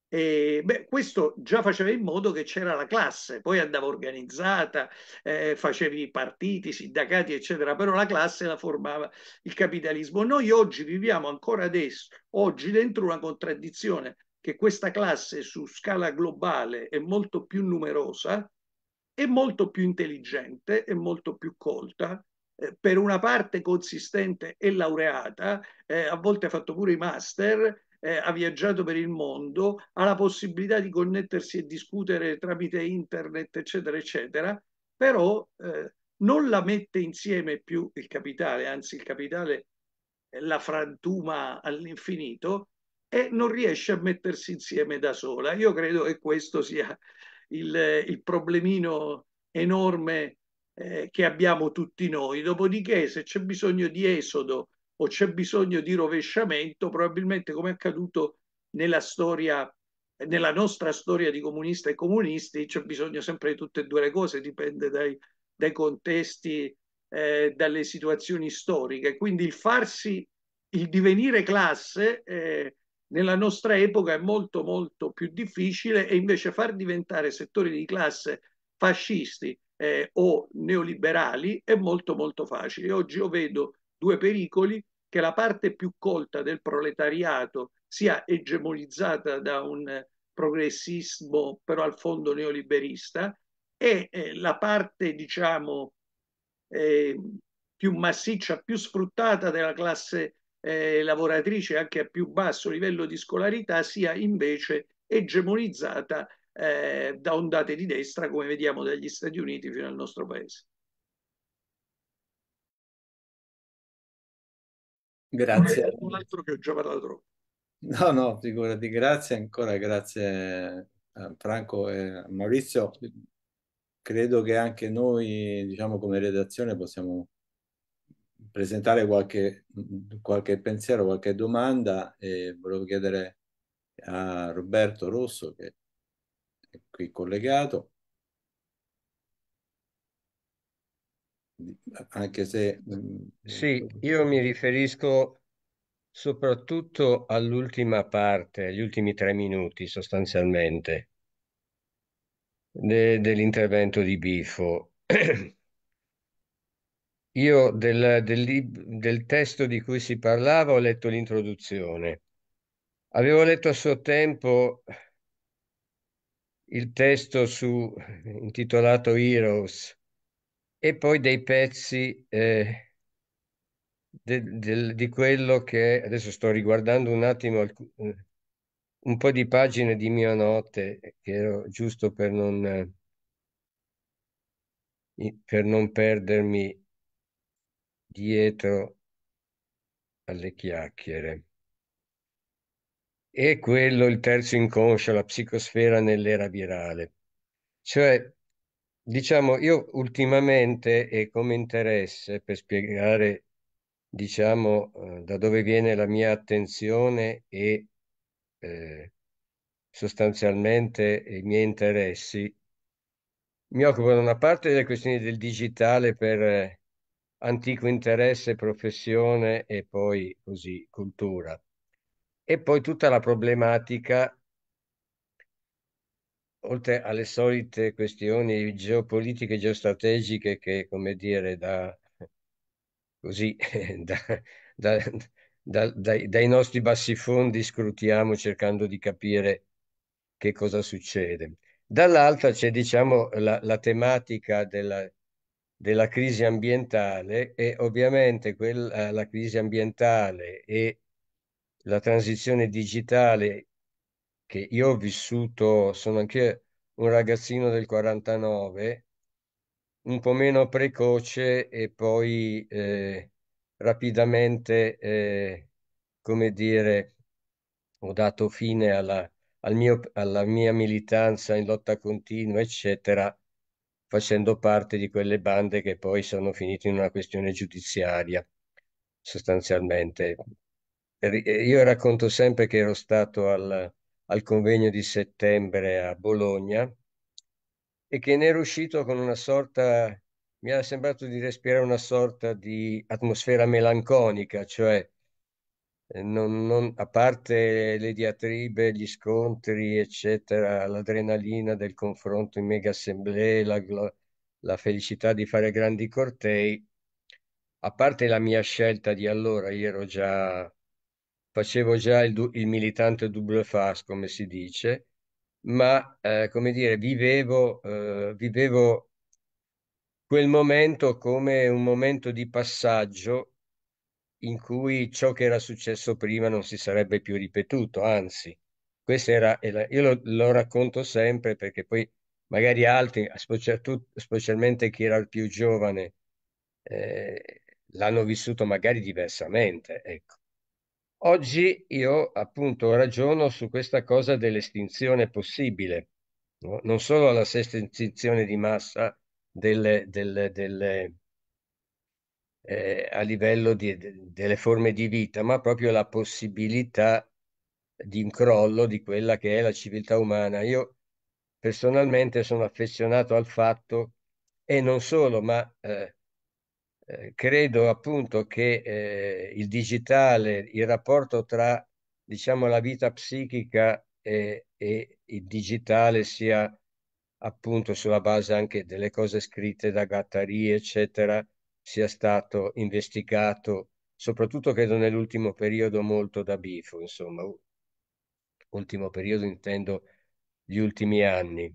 E, beh, questo già faceva in modo che c'era la classe, poi andava organizzata, eh, facevi partiti, sindacati, eccetera, però la classe la formava il capitalismo. Noi oggi viviamo ancora adesso, oggi dentro una contraddizione che questa classe su scala globale è molto più numerosa, è molto più intelligente, è molto più colta, eh, per una parte consistente e laureata, eh, a volte ha fatto pure i master, eh, ha viaggiato per il mondo, ha la possibilità di connettersi e discutere tramite internet, eccetera, eccetera, però eh, non la mette insieme più il capitale, anzi il capitale eh, la frantuma all'infinito e non riesce a mettersi insieme da sola. Io credo che questo sia il, il problemino enorme eh, che abbiamo tutti noi. Dopodiché, se c'è bisogno di esodo o c'è bisogno di rovesciamento, probabilmente come è accaduto nella storia nella nostra storia di comunista e comunisti c'è bisogno sempre di tutte e due le cose, dipende dai, dai contesti, eh, dalle situazioni storiche. Quindi il farsi, il divenire classe eh, nella nostra epoca è molto molto più difficile e invece far diventare settori di classe fascisti eh, o neoliberali è molto molto facile. Oggi io vedo due pericoli che la parte più colta del proletariato sia egemonizzata da un progressismo però al fondo neoliberista e eh, la parte diciamo eh, più massiccia, più sfruttata della classe eh, lavoratrice anche a più basso livello di scolarità sia invece egemonizzata eh, da ondate di destra come vediamo dagli Stati Uniti fino al nostro paese. Grazie. Un altro che ho già parlato troppo. No, no, figurati, grazie ancora, grazie a eh, Franco e a Maurizio. Credo che anche noi, diciamo, come redazione possiamo presentare qualche, qualche pensiero, qualche domanda e volevo chiedere a Roberto Rosso che è qui collegato anche se mm, sì io mi riferisco soprattutto all'ultima parte agli ultimi tre minuti sostanzialmente de dell'intervento di Bifo Io del, del, del testo di cui si parlava ho letto l'introduzione. Avevo letto a suo tempo il testo su, intitolato Heroes e poi dei pezzi eh, de, de, di quello che adesso sto riguardando un attimo un po' di pagine di mia notte che ero giusto per non, eh, per non perdermi dietro alle chiacchiere. E quello, il terzo inconscio, la psicosfera nell'era virale. Cioè, diciamo, io ultimamente e come interesse per spiegare, diciamo, eh, da dove viene la mia attenzione e eh, sostanzialmente i miei interessi, mi occupo da una parte delle questioni del digitale per eh, antico interesse, professione e poi così cultura. E poi tutta la problematica, oltre alle solite questioni geopolitiche geostrategiche che, come dire, da, così, da, da, da, dai, dai nostri bassifondi scrutiamo cercando di capire che cosa succede. Dall'altra c'è, diciamo, la, la tematica della della crisi ambientale e ovviamente quella, eh, la crisi ambientale e la transizione digitale che io ho vissuto, sono anche un ragazzino del 49, un po' meno precoce e poi eh, rapidamente, eh, come dire, ho dato fine alla, al mio, alla mia militanza in lotta continua, eccetera, facendo parte di quelle bande che poi sono finite in una questione giudiziaria, sostanzialmente. Eh, io racconto sempre che ero stato al, al convegno di settembre a Bologna e che ne ero uscito con una sorta, mi era sembrato di respirare una sorta di atmosfera melanconica, cioè eh, non, non, a parte le diatribe, gli scontri, eccetera, l'adrenalina del confronto in mega assemblee, la, la felicità di fare grandi cortei, a parte la mia scelta di allora, io ero già, facevo già il, il militante double face, come si dice, ma eh, come dire, vivevo, eh, vivevo quel momento come un momento di passaggio in cui ciò che era successo prima non si sarebbe più ripetuto, anzi, questo era, io lo, lo racconto sempre perché poi magari altri, specialmente chi era il più giovane, eh, l'hanno vissuto magari diversamente. Ecco. Oggi io appunto ragiono su questa cosa dell'estinzione possibile, no? non solo alla sesta estinzione di massa delle, delle, delle, eh, a livello di, de, delle forme di vita, ma proprio la possibilità di incrollo di quella che è la civiltà umana. Io personalmente sono affezionato al fatto, e non solo, ma eh, eh credo appunto che eh, il digitale, il rapporto tra diciamo la vita psichica e, e, il digitale sia appunto sulla base anche delle cose scritte da Gattari, eccetera, sia stato investigato, soprattutto credo nell'ultimo periodo, molto da Bifo, insomma, ultimo periodo intendo gli ultimi anni.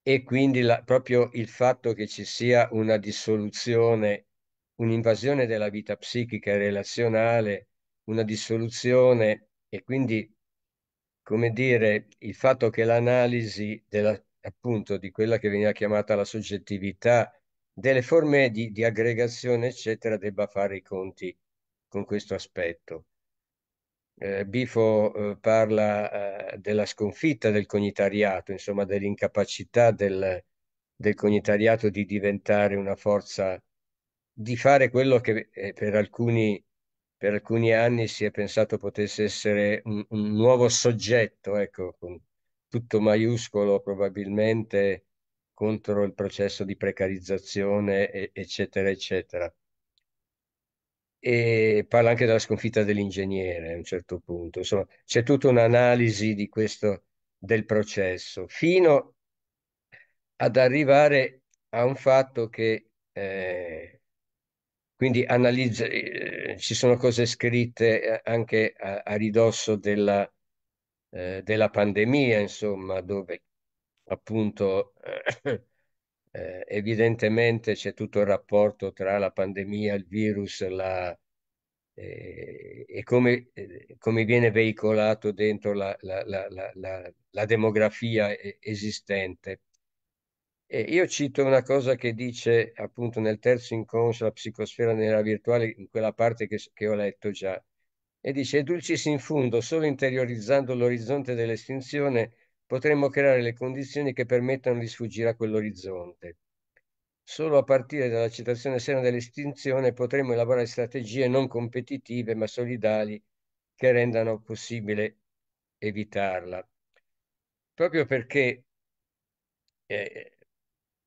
E quindi la, proprio il fatto che ci sia una dissoluzione, un'invasione della vita psichica e relazionale, una dissoluzione e quindi, come dire, il fatto che l'analisi della, appunto di quella che veniva chiamata la soggettività delle forme di, di aggregazione, eccetera, debba fare i conti con questo aspetto. Eh, Bifo eh, parla eh, della sconfitta del cognitariato, insomma dell'incapacità del, del, cognitariato di diventare una forza, di fare quello che eh, per alcuni, per, alcuni, anni si è pensato potesse essere un, un nuovo soggetto, ecco, con tutto maiuscolo probabilmente contro il processo di precarizzazione, eccetera, eccetera. E parla anche della sconfitta dell'ingegnere a un certo punto. Insomma, c'è tutta un'analisi di questo del processo, fino ad arrivare a un fatto che eh, quindi analizza, eh, ci sono cose scritte eh, anche a, a ridosso della, eh, della pandemia, insomma, dove appunto eh, eh, evidentemente c'è tutto il rapporto tra la pandemia, il virus la, eh, e come, eh, come, viene veicolato dentro la, la, la demografia esistente. E io cito una cosa che dice appunto nel terzo inconscio, la psicosfera nera virtuale, in quella parte che, che ho letto già, e dice: Dulcis in fundo, solo interiorizzando l'orizzonte dell'estinzione potremmo creare le condizioni che permettano di sfuggire a quell'orizzonte. Solo a partire dall'accettazione serena dell'estinzione potremo elaborare strategie non competitive ma solidali che rendano possibile evitarla. Proprio perché eh,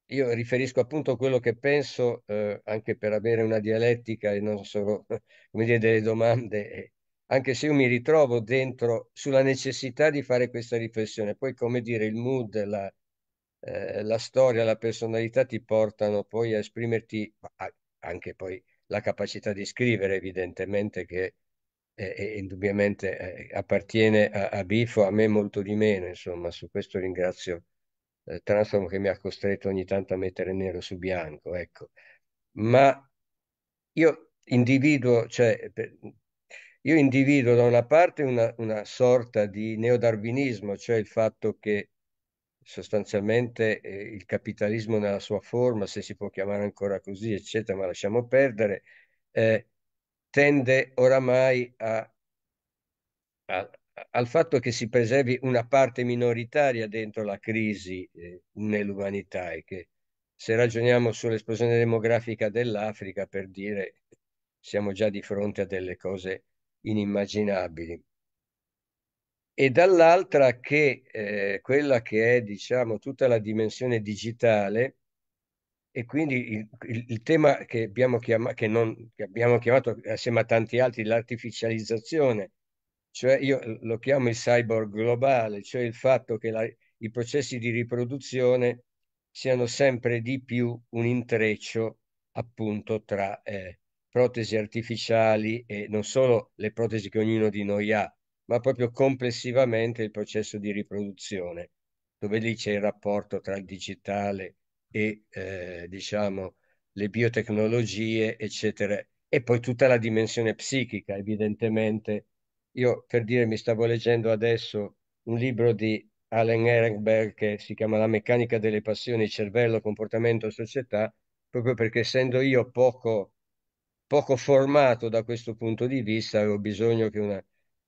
io riferisco appunto quello che penso eh, anche per avere una dialettica e non solo dire, delle domande eh, anche se io mi ritrovo dentro sulla necessità di fare questa riflessione. Poi, come dire, il mood, la, eh, la storia, la personalità ti portano poi a esprimerti, anche poi la capacità di scrivere, evidentemente, che eh, eh, indubbiamente eh, appartiene a, a, Bifo, a me molto di meno, insomma, su questo ringrazio eh, Transform che mi ha costretto ogni tanto a mettere nero su bianco, ecco. Ma io individuo, cioè, per, io individuo da una parte una, una sorta di neodarwinismo, cioè il fatto che sostanzialmente eh, il capitalismo nella sua forma, se si può chiamare ancora così, eccetera, ma lasciamo perdere, eh, tende oramai a, a, al fatto che si preservi una parte minoritaria dentro la crisi eh, nell'umanità e che se ragioniamo sull'esplosione demografica dell'Africa, per dire, siamo già di fronte a delle cose inimmaginabili e dall'altra che eh, quella che è diciamo tutta la dimensione digitale e quindi il, il, il tema che abbiamo, chiama, che, non, che abbiamo chiamato assieme a tanti altri l'artificializzazione cioè io lo chiamo il cyborg globale cioè il fatto che la, i processi di riproduzione siano sempre di più un intreccio appunto tra eh, protesi artificiali e non solo le protesi che ognuno di noi ha, ma proprio complessivamente il processo di riproduzione, dove lì c'è il rapporto tra il digitale e eh, diciamo le biotecnologie, eccetera, e poi tutta la dimensione psichica, evidentemente. Io per dire mi stavo leggendo adesso un libro di Allen Ehrenberg che si chiama La meccanica delle passioni, cervello, comportamento, società, proprio perché essendo io poco poco formato da questo punto di vista, avevo bisogno che una,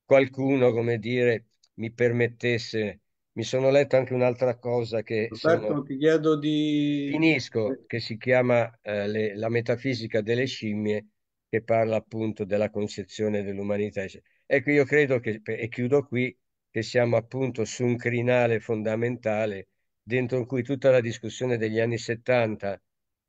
qualcuno, come dire, mi permettesse. Mi sono letto anche un'altra cosa che Roberto, sono... ti chiedo di... Finisco, che si chiama eh, le, La metafisica delle scimmie, che parla appunto della concezione dell'umanità. Ecco, io credo che, e chiudo qui, che siamo appunto su un crinale fondamentale dentro cui tutta la discussione degli anni 70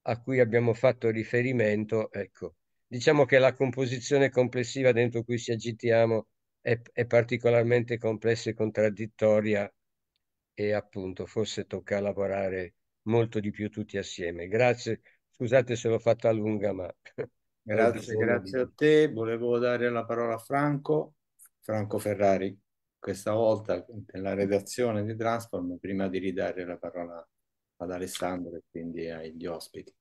a cui abbiamo fatto riferimento, ecco, diciamo che la composizione complessiva dentro cui ci agitiamo è, è particolarmente complessa e contraddittoria e appunto forse tocca lavorare molto di più tutti assieme. Grazie, scusate se l'ho fatta lunga, ma... Grazie, grazie a te. Volevo dare la parola a Franco, Franco Ferrari, questa volta nella redazione di Transform, prima di ridare la parola ad Alessandro e quindi agli ospiti.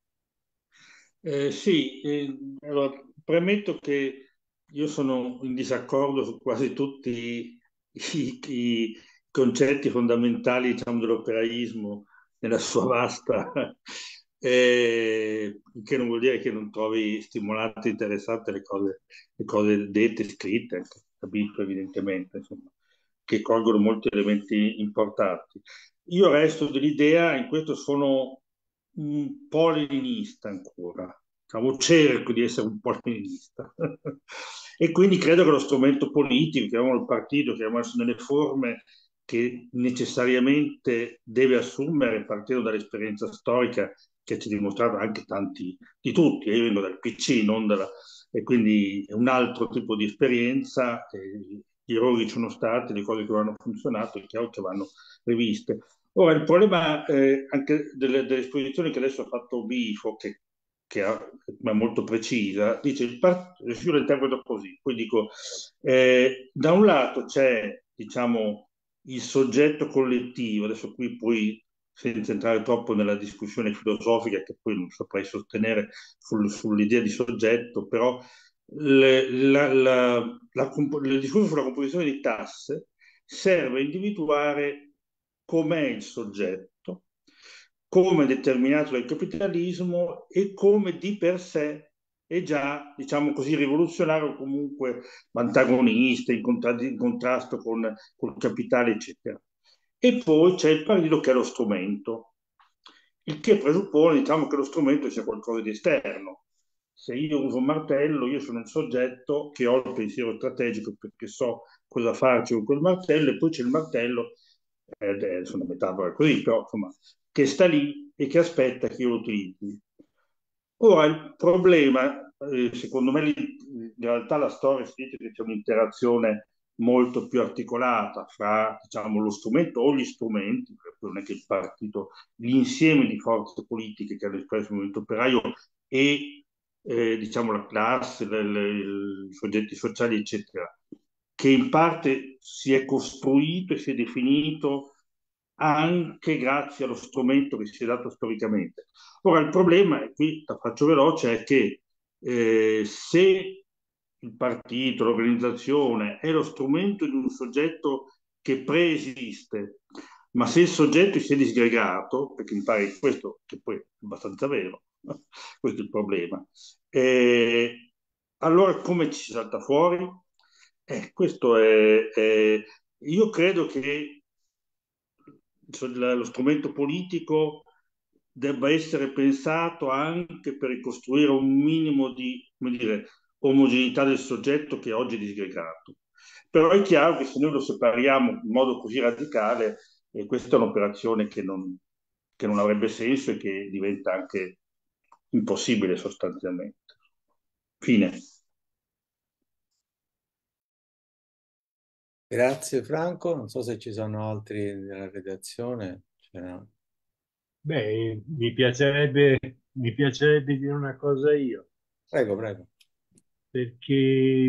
Eh, sì, eh, allora, premetto che io sono in disaccordo su quasi tutti i, i concetti fondamentali diciamo, dell'operaismo nella sua vasta, eh, che non vuol dire che non trovi stimolante e interessante le cose, le cose dette, scritte, ecco, capito evidentemente, insomma, che colgono molti elementi importanti. Io resto dell'idea, in questo sono un po' leninista ancora, diciamo, cerco di essere un po' leninista. e quindi credo che lo strumento politico, chiamiamolo il partito, chiamiamolo nelle forme che necessariamente deve assumere partendo dall'esperienza storica che ci ha dimostrato anche tanti di tutti. Io vengo dal PC, non dalla... e quindi è un altro tipo di esperienza. Eh, gli errori ci sono stati, le cose che non hanno funzionato, è chiaro che vanno riviste. Ora, oh, il problema eh, anche delle, dell'esposizione che adesso ha fatto Bifo, che, che è molto precisa, dice io lo interpreto così, poi dico, eh, da un lato c'è, diciamo, il soggetto collettivo, adesso qui poi senza entrare troppo nella discussione filosofica che poi non saprei sostenere sul, sull'idea di soggetto, però le, la, la, la, il discorso sulla composizione di tasse serve a individuare com'è il soggetto, come determinato dal capitalismo e come di per sé è già, diciamo così, rivoluzionario, comunque antagonista, in, contra- in contrasto con il capitale, eccetera. E poi c'è il paradiso che è lo strumento, il che presuppone, diciamo, che lo strumento sia qualcosa di esterno. Se io uso un martello, io sono il soggetto che ho il pensiero strategico perché so cosa farci con quel martello e poi c'è il martello eh, sono metafore così, però insomma, che sta lì e che aspetta che io lo utilizzi. Ora il problema, eh, secondo me, in realtà la storia si dice che c'è un'interazione molto più articolata fra diciamo, lo strumento o gli strumenti, perché non è che il partito, l'insieme di forze politiche che hanno espresso il movimento operaio e eh, diciamo, la classe, i soggetti sociali, eccetera che in parte si è costruito e si è definito anche grazie allo strumento che si è dato storicamente. Ora il problema, e qui la faccio veloce, è che eh, se il partito, l'organizzazione è lo strumento di un soggetto che preesiste, ma se il soggetto si è disgregato, perché mi pare questo che poi è abbastanza vero, questo è il problema, eh, allora come ci salta fuori? Eh, questo è, è, Io credo che lo strumento politico debba essere pensato anche per ricostruire un minimo di dire, omogeneità del soggetto che oggi è disgregato. Però è chiaro che se noi lo separiamo in modo così radicale, eh, questa è un'operazione che non, che non avrebbe senso e che diventa anche impossibile sostanzialmente. Fine. Grazie Franco, non so se ci sono altri della redazione. Cioè... Beh, mi piacerebbe, mi piacerebbe dire una cosa io. Prego, prego. Perché,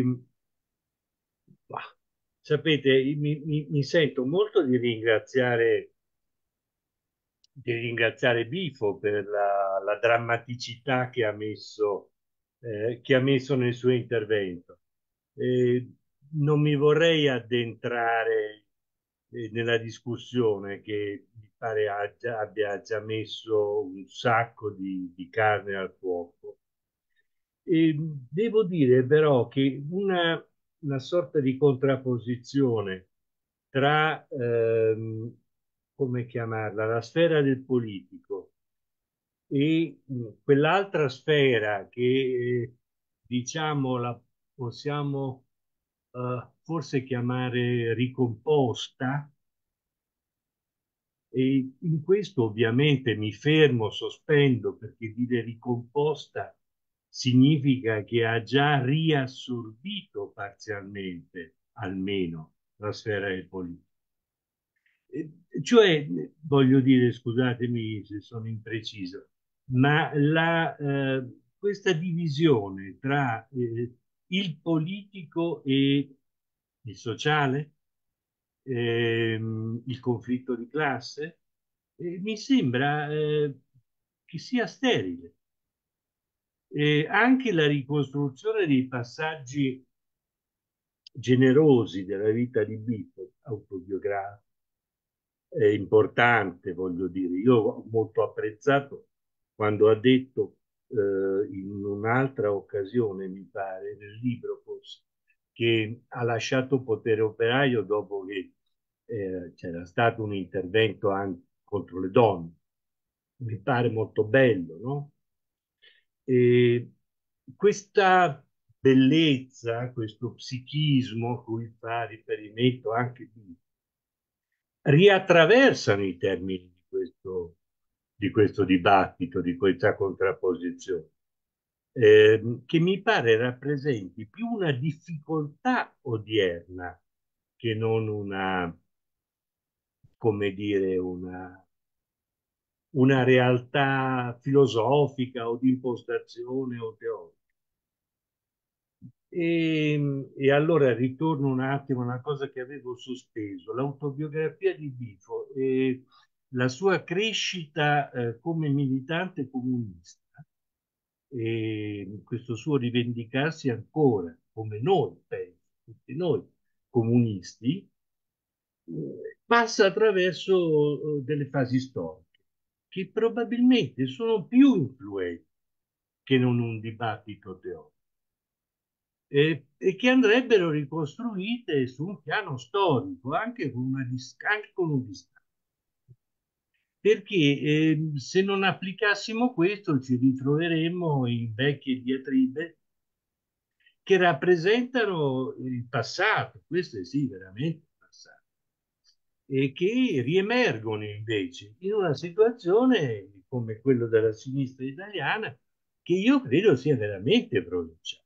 bah, sapete, mi, mi, mi, sento molto di ringraziare, di ringraziare Bifo per la, la drammaticità che ha messo, eh, che ha messo nel suo intervento. Eh, non mi vorrei addentrare eh, nella discussione che mi pare abbia già messo un sacco di, di carne al fuoco. E devo dire però che una, una sorta di contrapposizione tra, ehm, come chiamarla, la sfera del politico e mm, quell'altra sfera che, eh, diciamo, la possiamo eh, forse chiamare ricomposta, e in questo ovviamente mi fermo, sospendo, perché dire ricomposta significa che ha già riassorbito parzialmente, almeno, la sfera del politico. Cioè, voglio dire, scusatemi se sono impreciso, ma la, eh, questa divisione tra eh, il politico e il sociale, ehm, il conflitto di classe, eh, mi sembra eh, che sia sterile. Eh, anche la ricostruzione dei passaggi generosi della vita di Bifo, autobiografico, è importante, voglio dire. Io ho molto apprezzato quando ha detto eh, in un'altra occasione, mi pare, nel libro forse, che ha lasciato potere operaio dopo che eh, c'era stato un intervento anche contro le donne. Mi pare molto bello, no? E questa bellezza, questo psichismo a cui fa riferimento anche di riattraversano i termini di questo di questo dibattito, di questa contrapposizione, ehm, che mi pare rappresenti più una difficoltà odierna che non una, come dire, una, una realtà filosofica o di impostazione o teorica. E, ehm, e, allora ritorno un attimo a una cosa che avevo sospeso, l'autobiografia di Bifo. E la sua crescita eh, come militante comunista e questo suo rivendicarsi ancora come noi, penso, tutti noi comunisti, eh, passa attraverso eh, delle fasi storiche che probabilmente sono più influenti che non un dibattito teorico eh, e che andrebbero ricostruite su un piano storico anche con, una dis- anche con un distacco perché eh, se non applicassimo questo ci ritroveremmo in vecchie diatribe che rappresentano il passato, queste sì, veramente il passato, e che riemergono invece in una situazione come quella della sinistra italiana che io credo sia veramente provinciale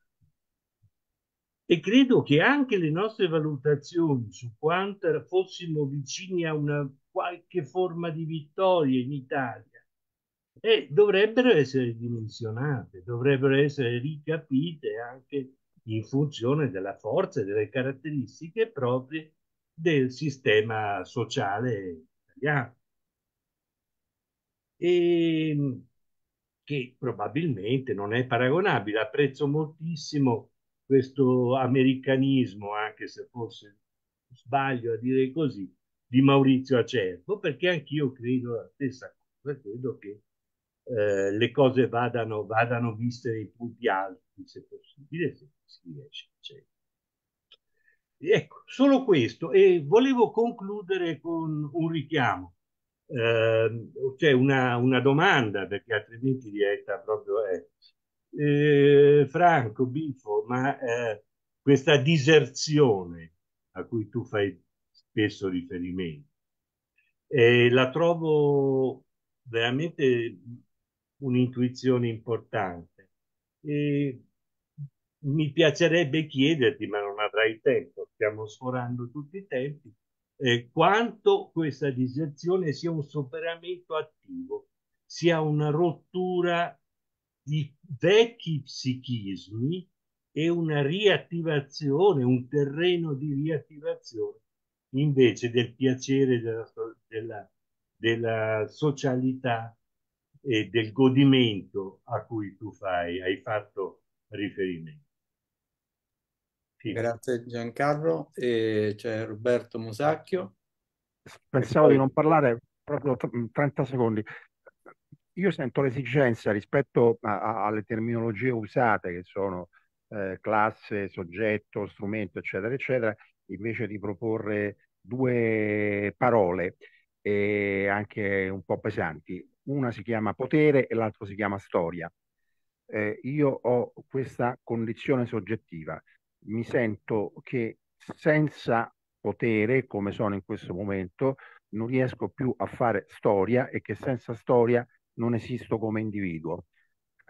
e credo che anche le nostre valutazioni su quanto fossimo vicini a una qualche forma di vittoria in Italia eh, dovrebbero essere dimensionate, dovrebbero essere ricapite anche in funzione della forza e delle caratteristiche proprie del sistema sociale italiano. E ehm, che probabilmente non è paragonabile. Apprezzo moltissimo questo americanismo, anche se forse sbaglio a dire così, di Maurizio Acerbo, perché anch'io credo la stessa cosa, credo che eh, le cose vadano, vadano viste nei punti alti, se possibile, se si riesce. Eccetera. Ecco, solo questo. E volevo concludere con un richiamo, eh, cioè una, una, domanda, perché altrimenti diventa proprio... Eh, eh, Franco, Bifo, ma eh, questa diserzione a cui tu fai spesso riferimento, eh, la trovo veramente un'intuizione importante. E mi piacerebbe chiederti, ma non avrai tempo, stiamo sforando tutti i tempi, eh, quanto questa diserzione sia un superamento attivo, sia una rottura di vecchi psichismi e una riattivazione, un terreno di riattivazione invece del piacere della, della, della socialità e del godimento a cui tu fai, hai fatto riferimento. Sì. Grazie Giancarlo, e c'è Roberto Musacchio. Pensavo di non parlare proprio 30 secondi io sento l'esigenza rispetto a, a, alle terminologie usate che sono eh, classe, soggetto, strumento, eccetera, eccetera, invece di proporre due parole eh, anche un po' pesanti. Una si chiama potere e l'altra si chiama storia. Eh, io ho questa condizione soggettiva, mi sento che senza potere, come sono in questo momento, non riesco più a fare storia e che senza storia non esisto come individuo,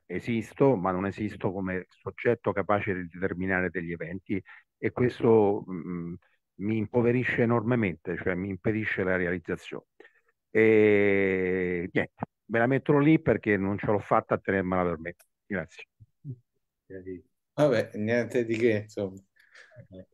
esisto ma non esisto come soggetto capace di determinare degli eventi e questo mh, mm, mi impoverisce enormemente, cioè mi impedisce la realizzazione. E niente, me la metto lì perché non ce l'ho fatta a tenermela per me. Grazie. Vabbè, niente di che, insomma.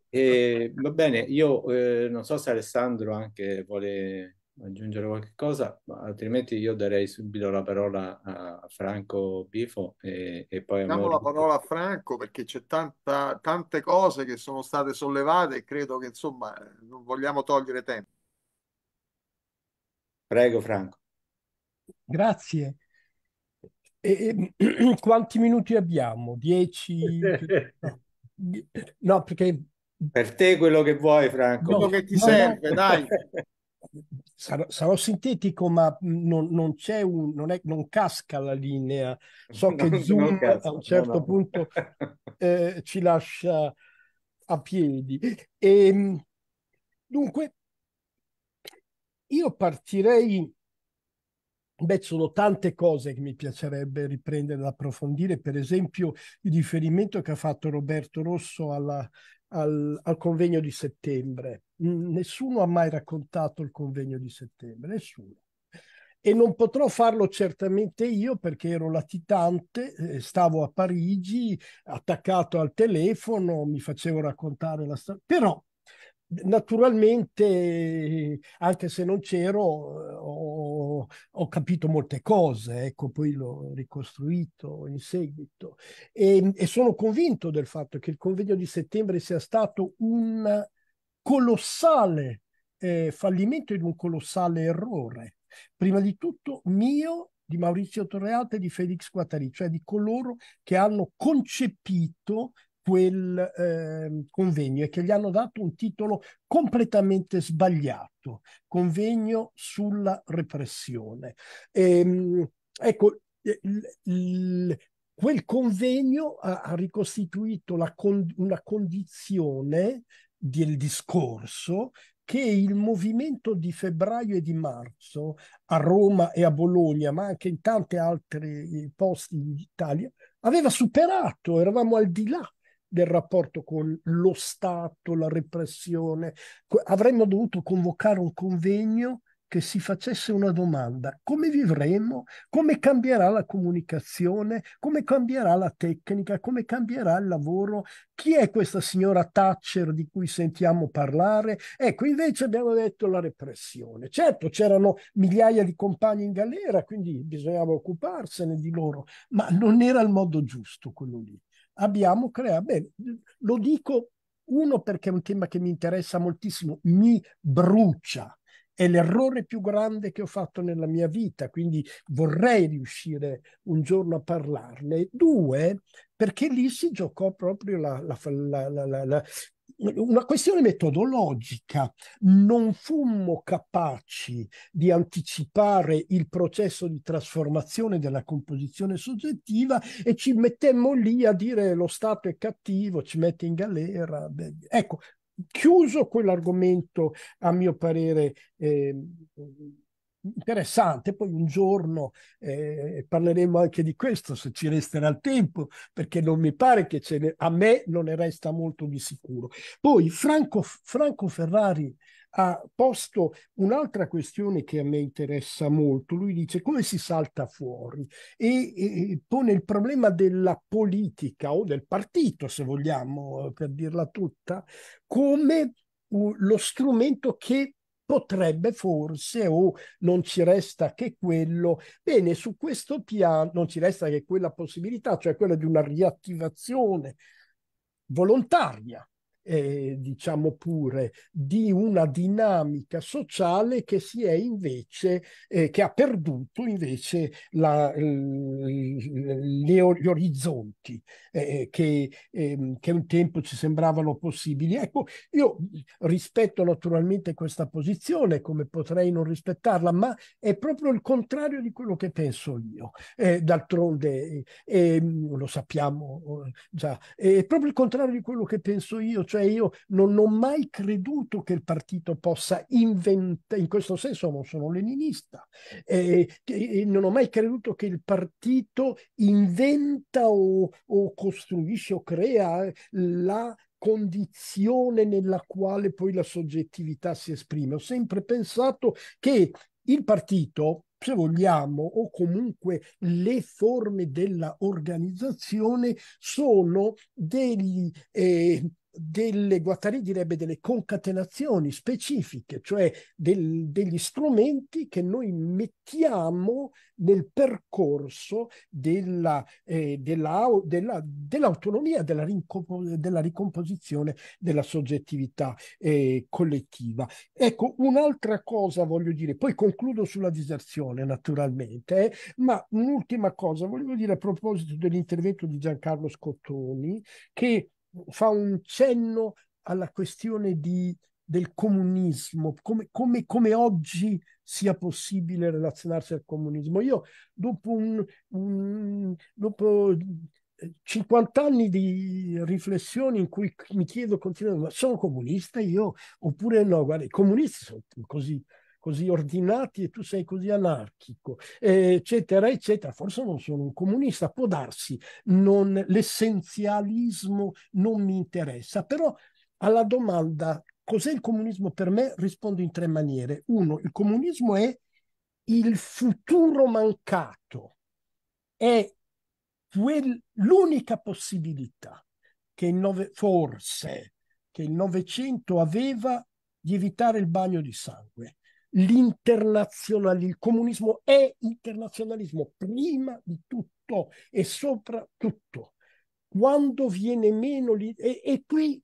E, va bene, io eh, non so se Alessandro anche vuole aggiungere qualcosa, altrimenti io darei subito la parola a Franco Bifo e, e poi... Diamo la parola a Franco perché c'è tanta, tante cose che sono state sollevate e credo che insomma non vogliamo togliere tempo. Prego Franco. Grazie. E, e, quanti minuti abbiamo? Dieci? no, perché... Per te quello che vuoi Franco. Quello che ti no, serve, no. dai Sarò, sarò, sintetico, ma non, non, un, non, è, non, casca la linea. So che Zoom casca, a un certo no. punto eh, ci lascia a piedi. E, ehm, dunque, io partirei. Beh, sono tante cose che mi piacerebbe riprendere ed approfondire, per esempio il riferimento che ha fatto Roberto Rosso alla al, al convegno di settembre. Nessuno ha mai raccontato il convegno di settembre, nessuno e non potrò farlo certamente io perché ero latitante, eh, stavo a Parigi, attaccato al telefono, mi facevo raccontare la storia, però naturalmente, anche se non c'ero, ho, ho, capito molte cose, ecco, poi l'ho ricostruito in seguito. E, ehm, e sono convinto del fatto che il convegno di settembre sia stato un colossale eh, fallimento ed un colossale errore. Prima di tutto mio, di Maurizio Torreate e di Felix Guattari, cioè di coloro che hanno concepito quel eh, convegno e che gli hanno dato un titolo completamente sbagliato, convegno sulla repressione. E, ehm, ecco, il, eh, quel convegno ha, ha ricostituito con, una condizione del discorso che il movimento di febbraio e di marzo a Roma e a Bologna, ma anche in tanti altri eh, posti d'Italia, aveva superato, eravamo al di là del rapporto con lo Stato, la repressione. Avremmo dovuto convocare un convegno che si facesse una domanda, come vivremo, come cambierà la comunicazione, come cambierà la tecnica, come cambierà il lavoro, chi è questa signora Thatcher di cui sentiamo parlare? Ecco, invece abbiamo detto la repressione. Certo, c'erano migliaia di compagni in galera, quindi bisognava occuparsene di loro, ma non era il modo giusto quello lì abbiamo creato, bene, lo dico uno perché è un tema che mi interessa moltissimo, mi brucia, è l'errore più grande che ho fatto nella mia vita, quindi vorrei riuscire un giorno a parlarne. Due, perché lì si giocò proprio la, la, la, una questione metodologica. Non fummo capaci di anticipare il processo di trasformazione della composizione soggettiva e ci mettemmo lì a dire lo Stato è cattivo, ci mette in galera. Beh, ecco, chiuso quell'argomento, a mio parere, eh, interessante. Poi un giorno eh, parleremo anche di questo, se ci resterà il tempo, perché non mi pare che ce ne, a me non ne resta molto di sicuro. Poi Franco, Franco Ferrari ha posto un'altra questione che a me interessa molto. Lui dice come si salta fuori e, e, pone il problema della politica o del partito, se vogliamo, eh, per dirla tutta, come uh, lo strumento che potrebbe forse o oh, non ci resta che quello. Bene, su questo piano non ci resta che quella possibilità, cioè quella di una riattivazione volontaria eh, diciamo pure, di una dinamica sociale che si è invece, eh, che ha perduto invece la, gli orizzonti eh, che, ehm, che, un tempo ci sembravano possibili. Ecco, io rispetto naturalmente questa posizione, come potrei non rispettarla, ma è proprio il contrario di quello che penso io. Eh, d'altronde, eh, lo sappiamo eh, già, è proprio il contrario di quello che penso io, cioè io non ho mai creduto che il partito possa inventare, in questo senso non sono leninista, eh, eh, non ho mai creduto che il partito inventa o, o costruisce o crea eh, la condizione nella quale poi la soggettività si esprime. Ho sempre pensato che il partito, se vogliamo, o comunque le forme dell'organizzazione sono degli eh, delle, Guattari direbbe delle concatenazioni specifiche, cioè del, degli strumenti che noi mettiamo nel percorso della, eh, della, della, dell'autonomia, della, rincompo, della, ricomposizione della soggettività eh, collettiva. Ecco, un'altra cosa voglio dire, poi concludo sulla diserzione naturalmente, eh, ma un'ultima cosa voglio dire a proposito dell'intervento di Giancarlo Scottoni, che fa un cenno alla questione di, del comunismo, come, come, come, oggi sia possibile relazionarsi al comunismo. Io dopo, un, un, dopo 50 eh, anni di riflessioni in cui mi chiedo continuamente, ma sono comunista io? Oppure no, guarda, i comunisti sono così, così ordinati e tu sei così anarchico, eccetera, eccetera. Forse non sono un comunista, può darsi, non, l'essenzialismo non mi interessa, però alla domanda cos'è il comunismo per me rispondo in tre maniere. Uno, il comunismo è il futuro mancato, è quel, l'unica possibilità che il nove, forse che il Novecento aveva di evitare il bagno di sangue il comunismo è internazionalismo prima di tutto e soprattutto quando viene meno lì, e, e qui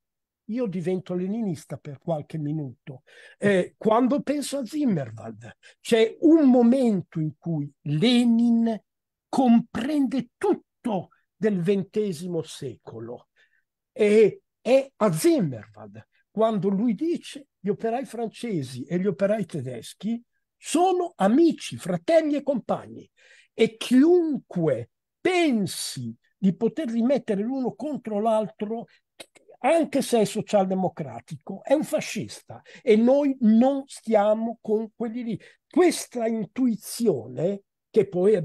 io divento leninista per qualche minuto. Eh, quando penso a Zimmerwald, c'è un momento in cui Lenin comprende tutto del XX secolo e è a Zimmerwald quando lui dice gli operai francesi e gli operai tedeschi sono amici, fratelli e compagni e chiunque pensi di poterli mettere l'uno contro l'altro, anche se è socialdemocratico, è un fascista e noi non stiamo con quelli lì. Questa intuizione, che poi è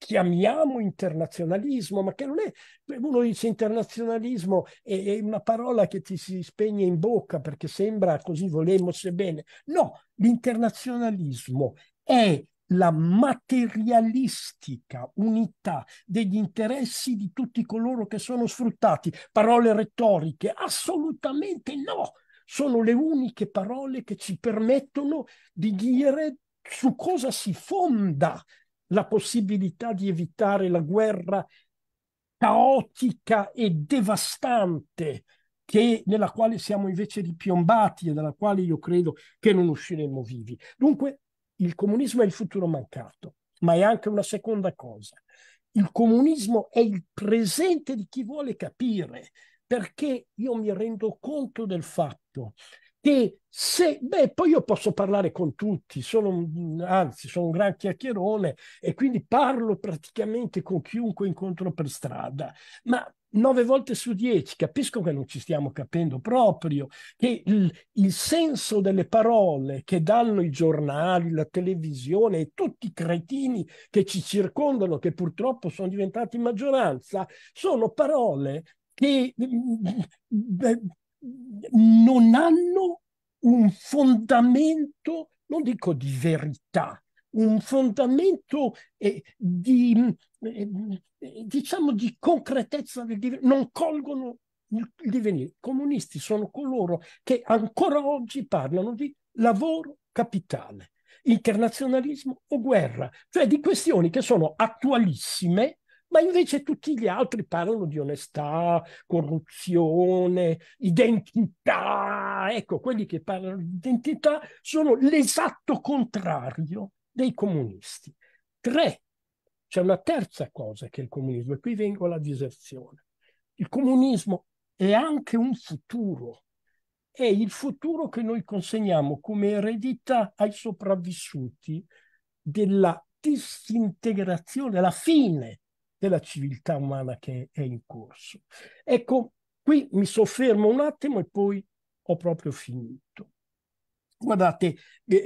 chiamiamo internazionalismo, ma che non è, uno dice internazionalismo è, è una parola che ti si spegne in bocca perché sembra così volemmo se bene. No, l'internazionalismo è la materialistica unità degli interessi di tutti coloro che sono sfruttati. Parole retoriche? Assolutamente no! Sono le uniche parole che ci permettono di dire su cosa si fonda la possibilità di evitare la guerra caotica e devastante che, nella quale siamo invece ripiombati e dalla quale io credo che non usciremo vivi. Dunque, il comunismo è il futuro mancato, ma è anche una seconda cosa. Il comunismo è il presente di chi vuole capire, perché io mi rendo conto del fatto che se, beh, poi io posso parlare con tutti, sono un, anzi, sono un gran chiacchierone e quindi parlo praticamente con chiunque incontro per strada, ma nove volte su dieci capisco che non ci stiamo capendo proprio, che il, il senso delle parole che danno i giornali, la televisione e tutti i cretini che ci circondano, che purtroppo sono diventati maggioranza, sono parole che mm, mm, non hanno un fondamento, non dico di verità, un fondamento eh, di, eh, diciamo, di concretezza del divenire, non colgono il divenire. I comunisti sono coloro che ancora oggi parlano di lavoro capitale, internazionalismo o guerra, cioè di questioni che sono attualissime ma invece tutti gli altri parlano di onestà, corruzione, identità. Ecco, quelli che parlano di identità sono l'esatto contrario dei comunisti. Tre, c'è una terza cosa che è il comunismo, e qui vengo alla diserzione. Il comunismo è anche un futuro, è il futuro che noi consegniamo come eredità ai sopravvissuti della disintegrazione, la fine della civiltà umana che è in corso. Ecco, qui mi soffermo un attimo e poi ho proprio finito. Guardate, eh,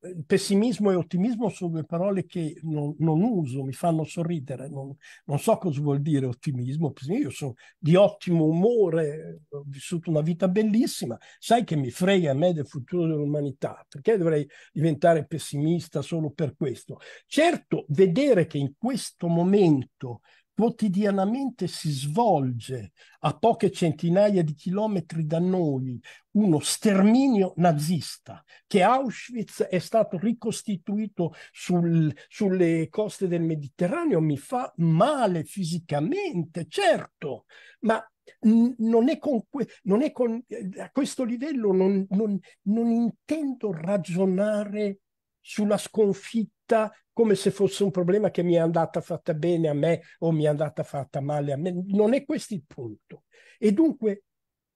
Ehm, pessimismo e ottimismo sono due parole che non, non uso, mi fanno sorridere, non, non, so cosa vuol dire ottimismo, io sono di ottimo umore, ho vissuto una vita bellissima, sai che mi frega a me del futuro dell'umanità, perché dovrei diventare pessimista solo per questo? Certo, vedere che in questo momento quotidianamente si svolge a poche centinaia di chilometri da noi uno sterminio nazista, che Auschwitz è stato ricostituito sul, sulle coste del Mediterraneo, mi fa male fisicamente, certo, ma non è con, non è con eh, a questo livello non, non, non intendo ragionare sulla sconfitta come se fosse un problema che mi è andata fatta bene a me o mi è andata fatta male a me. Non è questo il punto. E dunque,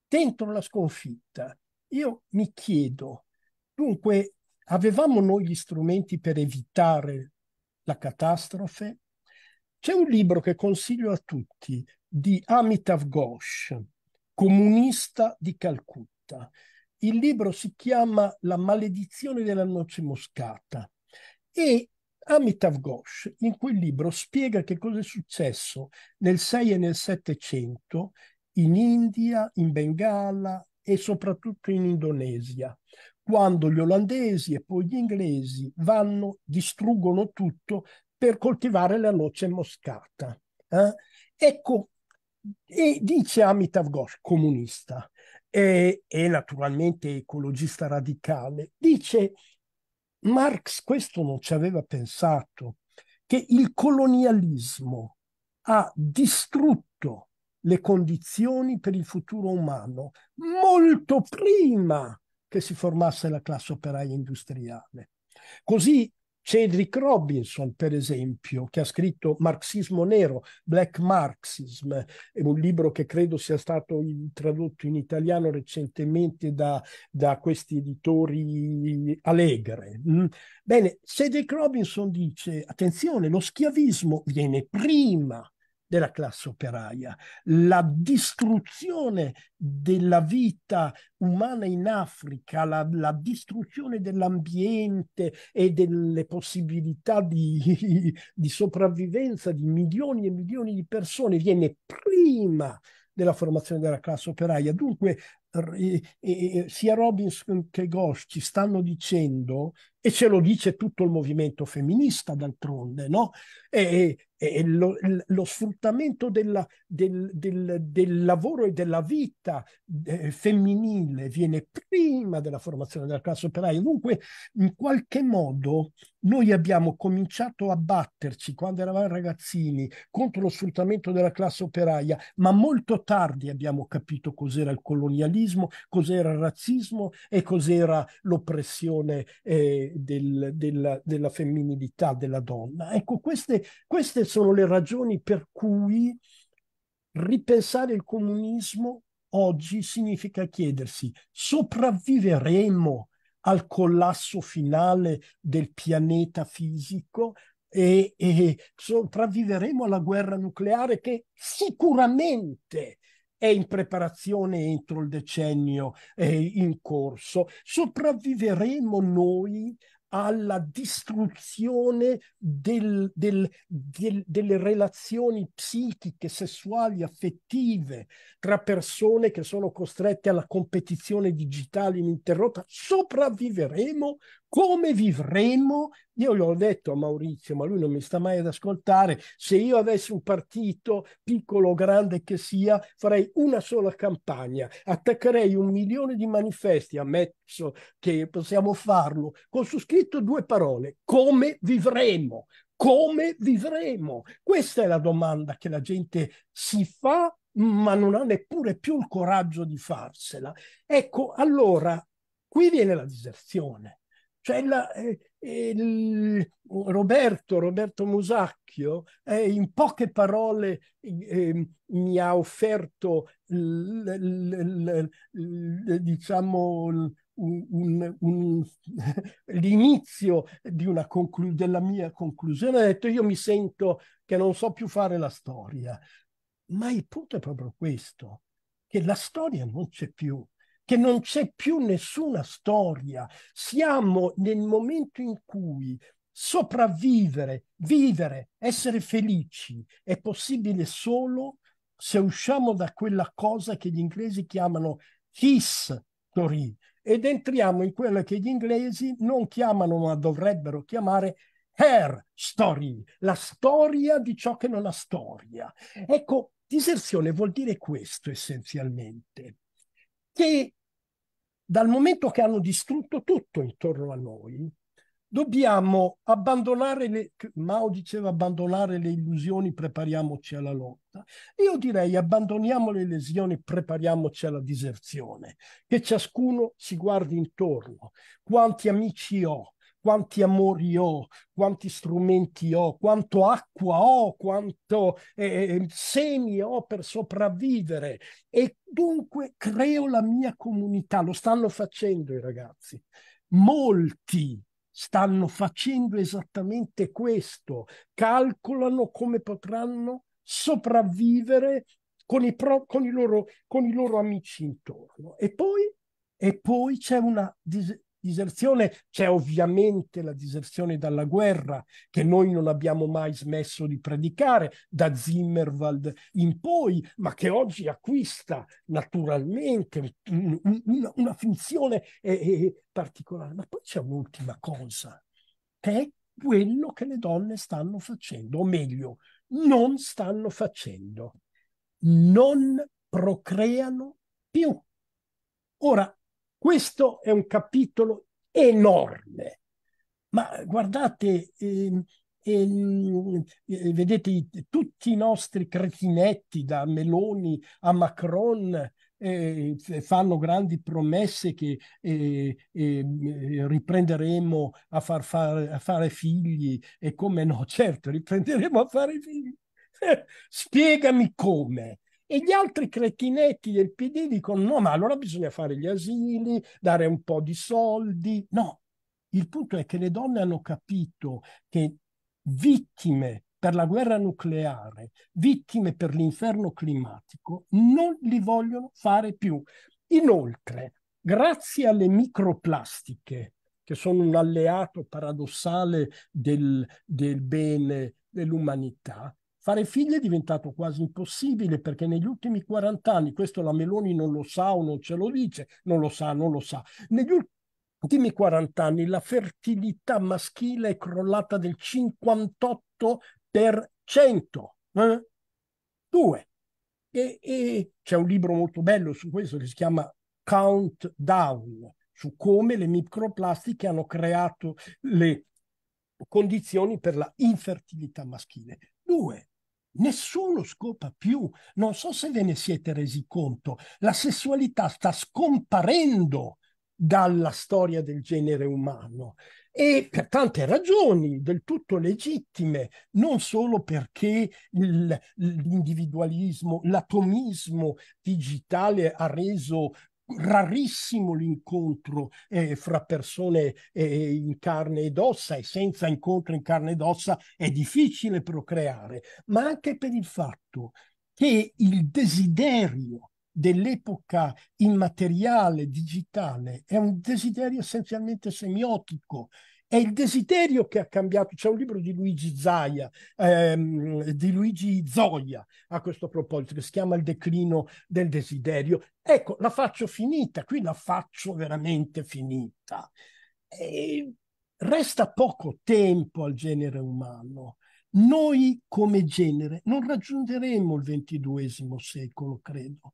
dentro la sconfitta, io mi chiedo, dunque, avevamo noi gli strumenti per evitare la catastrofe? C'è un libro che consiglio a tutti di Amitav Ghosh, comunista di Calcutta, il libro si chiama La maledizione della noce moscata e Amitav Ghosh in quel libro spiega che cosa è successo nel 6 e nel 700 in India, in Bengala e soprattutto in Indonesia, quando gli olandesi e poi gli inglesi vanno, distruggono tutto per coltivare la noce moscata. Eh? Ecco, e dice Amitav Ghosh, comunista, e, e naturalmente ecologista radicale, dice Marx questo non ci aveva pensato, che il colonialismo ha distrutto le condizioni per il futuro umano molto prima che si formasse la classe operaia industriale. Così Cedric Robinson, per esempio, che ha scritto Marxismo Nero, Black Marxism, è un libro che credo sia stato tradotto in italiano recentemente da, da questi editori Allegre. Mm. Bene, Cedric Robinson dice, attenzione, lo schiavismo viene prima della classe operaia, la distruzione della vita umana in Africa, la, la distruzione dell'ambiente e delle possibilità di, di sopravvivenza di milioni e milioni di persone viene prima della formazione della classe operaia. Dunque sia Robinson che Gosch ci stanno dicendo, e ce lo dice tutto il movimento femminista d'altronde, no? E, e lo, lo, sfruttamento della, del, del, del, lavoro e della vita eh, femminile viene prima della formazione della classe operaia. Dunque, in qualche modo, noi abbiamo cominciato a batterci quando eravamo ragazzini contro lo sfruttamento della classe operaia, ma molto tardi abbiamo capito cos'era il colonialismo colonialismo, cos'era il razzismo e cos'era l'oppressione eh, del, della, della, femminilità della donna. Ecco, queste, queste sono le ragioni per cui ripensare il comunismo oggi significa chiedersi sopravviveremo al collasso finale del pianeta fisico e, e sopravviveremo alla guerra nucleare che sicuramente è in preparazione entro il decennio eh, in corso, sopravviveremo noi alla distruzione del, del, del, delle relazioni psichiche, sessuali, affettive tra persone che sono costrette alla competizione digitale ininterrotta, sopravviveremo come vivremo? Io gli ho detto a Maurizio, ma lui non mi sta mai ad ascoltare. Se io avessi un partito, piccolo o grande che sia, farei una sola campagna, attaccherei un milione di manifesti, ammesso che possiamo farlo, con su scritto due parole, come vivremo? Come vivremo? Questa è la domanda che la gente si fa ma non ha neppure più il coraggio di farsela. Ecco, allora qui viene la diserzione. Cioè la, eh, il, Roberto, Roberto Musacchio, eh, in poche parole eh, mi ha offerto l, l, l, diciamo, un, un, un, l'inizio conclu- della mia conclusione. Ha detto io mi sento che non so più fare la storia. Ma il punto è proprio questo, che la storia non c'è più che non c'è più nessuna storia. Siamo nel momento in cui sopravvivere, vivere, essere felici è possibile solo se usciamo da quella cosa che gli inglesi chiamano history ed entriamo in quella che gli inglesi non chiamano ma dovrebbero chiamare her story, la storia di ciò che non ha storia. Ecco, diserzione vuol dire questo essenzialmente che dal momento che hanno distrutto tutto intorno a noi, dobbiamo abbandonare le, Mao diceva abbandonare le illusioni, prepariamoci alla lotta. Io direi abbandoniamo le lesioni, prepariamoci alla diserzione, che ciascuno si guardi intorno, quanti amici ho, quanti amori ho, quanti strumenti ho, quanto acqua ho, quanto eh, eh, eh, semi ho per sopravvivere e dunque creo la mia comunità. Lo stanno facendo i ragazzi. Molti stanno facendo esattamente questo, calcolano come potranno sopravvivere con i, pro, con i, loro, con i loro amici intorno. E poi, e poi c'è una diserzione, c'è ovviamente la diserzione dalla guerra che noi non abbiamo mai smesso di predicare da Zimmerwald in poi, ma che oggi acquista naturalmente una, una funzione eh, eh, eh, particolare. Ma poi c'è un'ultima cosa, che è quello che le donne stanno facendo, o meglio, non stanno facendo, non procreano più. Ora, questo è un capitolo enorme, ma guardate, eh, eh, vedete tutti i nostri cretinetti da Meloni a Macron, eh, fanno grandi promesse che eh, eh, riprenderemo a, far fare, a fare figli e come no, certo, riprenderemo a fare figli. Spiegami come. E gli altri cretinetti del PD dicono no, ma allora bisogna fare gli asili, dare un po' di soldi. No, il punto è che le donne hanno capito che vittime per la guerra nucleare, vittime per l'inferno climatico, non li vogliono fare più. Inoltre, grazie alle microplastiche, che sono un alleato paradossale del, del bene dell'umanità, Fare figli è diventato quasi impossibile perché negli ultimi 40 anni, questo la Meloni non lo sa o non ce lo dice, non lo sa, non lo sa, negli ultimi 40 anni la fertilità maschile è crollata del 58 Eh? Due. E, e c'è un libro molto bello su questo che si chiama Countdown, su come le microplastiche hanno creato le condizioni per la infertilità maschile. Due, Nessuno scopa più, non so se ve ne siete resi conto, la sessualità sta scomparendo dalla storia del genere umano e per tante ragioni del tutto legittime, non solo perché l'individualismo, l'atomismo digitale ha reso rarissimo l'incontro eh, fra persone eh, in carne ed ossa e senza incontro in carne ed ossa è difficile procreare, ma anche per il fatto che il desiderio dell'epoca immateriale, digitale, è un desiderio essenzialmente semiotico, è il desiderio che ha cambiato. C'è un libro di Luigi Zaia, ehm, di Luigi Zoia a questo proposito, che si chiama Il declino del desiderio. Ecco, la faccio finita, qui la faccio veramente finita. E resta poco tempo al genere umano. Noi come genere non raggiungeremo il ventiduesimo secolo, credo.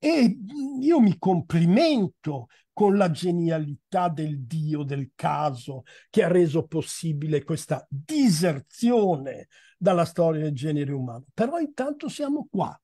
E mm, io mi complimento con la genialità del Dio del caso che ha reso possibile questa diserzione dalla storia del genere umano. Però intanto siamo qua.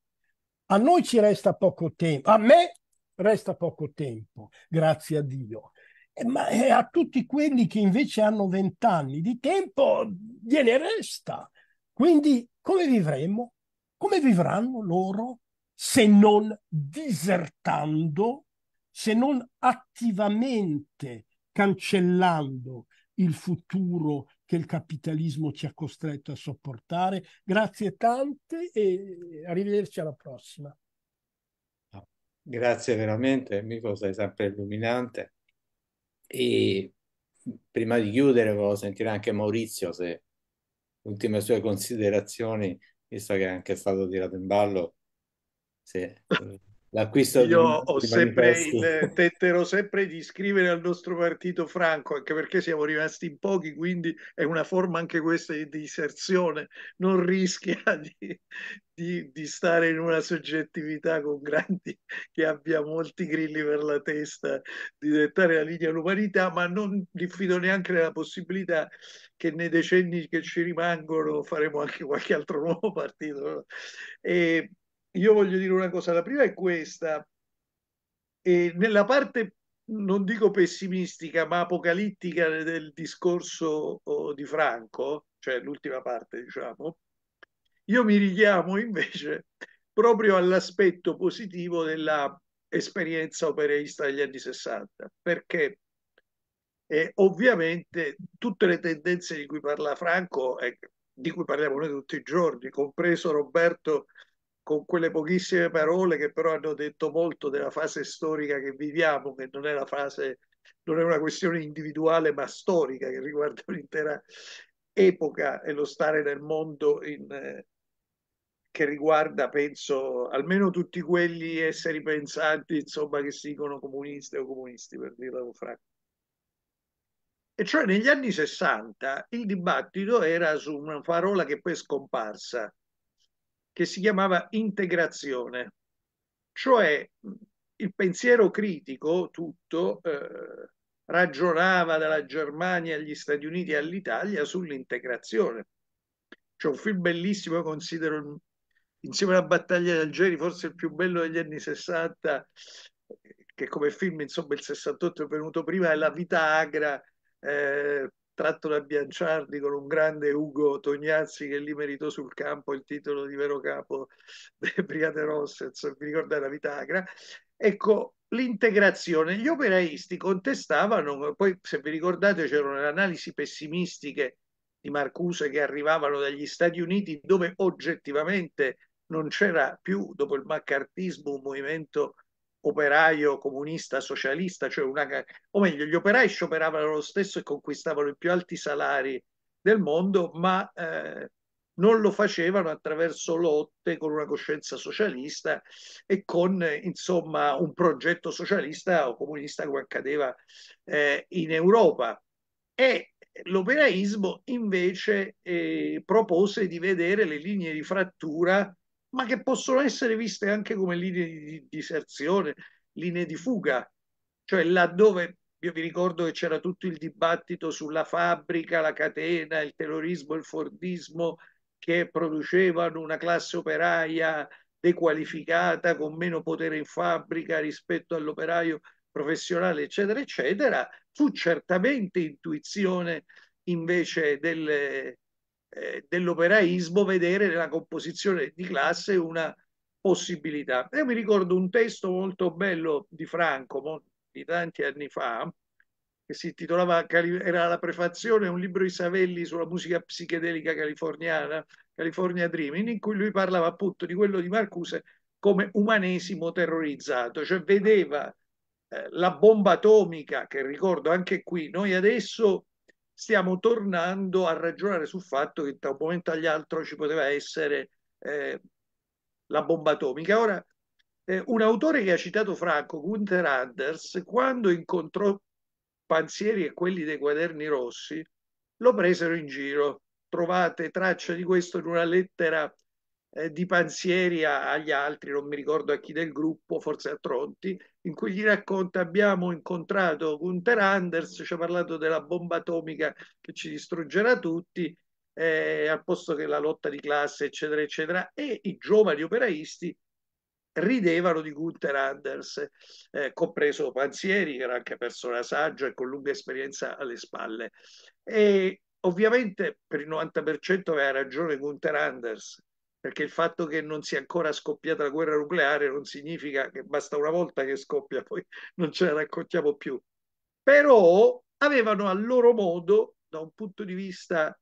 A noi ci resta poco tempo, a me resta poco tempo, grazie a Dio. Eh, ma eh, a tutti quelli che invece hanno vent'anni di tempo gliene resta. Quindi come vivremo? Come vivranno loro? se non disertando, se non attivamente cancellando il futuro che il capitalismo ci ha costretto a sopportare. Grazie tante e arrivederci alla prossima. Grazie veramente, amico, sei sempre illuminante. E prima di chiudere volevo sentire anche Maurizio se ultime sue considerazioni, visto che è anche stato tirato in ballo sì. L'acquisto Io ho sempre il, tenterò sempre di iscrivere al nostro partito Franco, anche perché siamo rimasti in pochi, quindi è una forma anche questa di diserzione, non rischia di, di, di stare in una soggettività con grandi che abbia molti grilli per la testa, di dettare la linea all'umanità, ma non diffido neanche della possibilità che nei decenni che ci rimangono faremo anche qualche altro nuovo partito. E, io voglio dire una cosa, la prima è questa, e nella parte non dico pessimistica, ma apocalittica del discorso di Franco, cioè l'ultima parte, diciamo, io mi richiamo invece proprio all'aspetto positivo della esperienza opereista degli anni 60, perché eh, ovviamente tutte le tendenze di cui parla Franco, eh, di cui parliamo noi tutti i giorni, compreso Roberto con quelle pochissime parole che però hanno detto molto della fase storica che viviamo, che non è la fase, non è una questione individuale ma storica che riguarda un'intera epoca e lo stare nel mondo in, eh, che riguarda, penso, almeno tutti quegli esseri pensanti, insomma, che si dicono comunisti o comunisti, per dirla con franco. E cioè negli anni 60 il dibattito era su una parola che poi è scomparsa, che si chiamava integrazione, cioè il pensiero critico tutto eh, ragionava dalla Germania agli Stati Uniti all'Italia sull'integrazione. C'è un film bellissimo, considero insieme alla battaglia di Algeri forse il più bello degli anni 60, eh, che come film insomma il 68 è venuto prima, è La vita agra eh, tratto da Bianciardi con un grande Ugo Tognazzi che lì meritò sul campo il titolo di vero capo delle Brigate Rosse, insomma, vi ricordate la Vitagra. Ecco, l'integrazione, gli operaisti contestavano, poi se vi ricordate c'erano le analisi pessimistiche di Marcuse che arrivavano dagli Stati Uniti dove oggettivamente non c'era più, dopo il maccartismo, un movimento operaio comunista socialista, cioè una, o meglio, gli operai scioperavano lo stesso e conquistavano i più alti salari del mondo, ma eh, non lo facevano attraverso lotte con una coscienza socialista e con insomma un progetto socialista o comunista come accadeva eh, in Europa. E l'operaismo invece eh, propose di vedere le linee di frattura ma che possono essere viste anche come linee di diserzione, linee di fuga, cioè laddove io vi ricordo che c'era tutto il dibattito sulla fabbrica, la catena, il terrorismo, il fordismo che producevano una classe operaia dequalificata con meno potere in fabbrica rispetto all'operaio professionale, eccetera, eccetera, fu certamente intuizione invece delle, eh, dell'operaismo vedere nella composizione di classe una possibilità. Io mi ricordo un testo molto bello di Franco di tanti anni fa che si intitolava era la prefazione un libro di Savelli sulla musica psichedelica californiana California Dreaming in cui lui parlava appunto di quello di Marcuse come umanesimo terrorizzato cioè vedeva eh, la bomba atomica che ricordo anche qui noi adesso stiamo tornando a ragionare sul fatto che da un momento all'altro ci poteva essere eh, la bomba atomica. Ora, eh, un autore che ha citato Franco, Gunther Anders, quando incontrò Panzieri e quelli dei quaderni rossi, lo presero in giro. Trovate traccia di questo in una lettera eh, di Pansieri agli altri, non mi ricordo a chi del gruppo, forse a Tronti, in cui gli racconta abbiamo incontrato Gunther Anders, ci ha parlato della bomba atomica che ci distruggerà tutti, eh, al posto che la lotta di classe, eccetera, eccetera, e i giovani operaisti ridevano di Gunther Anders, eh, compreso Panzieri, che era anche persona saggia e con lunga esperienza alle spalle. E ovviamente per il 90% aveva ragione Gunther Anders, perché il fatto che non sia ancora scoppiata la guerra nucleare non significa che basta una volta che scoppia, poi non ce la raccontiamo più. Però avevano a loro modo, da un punto di vista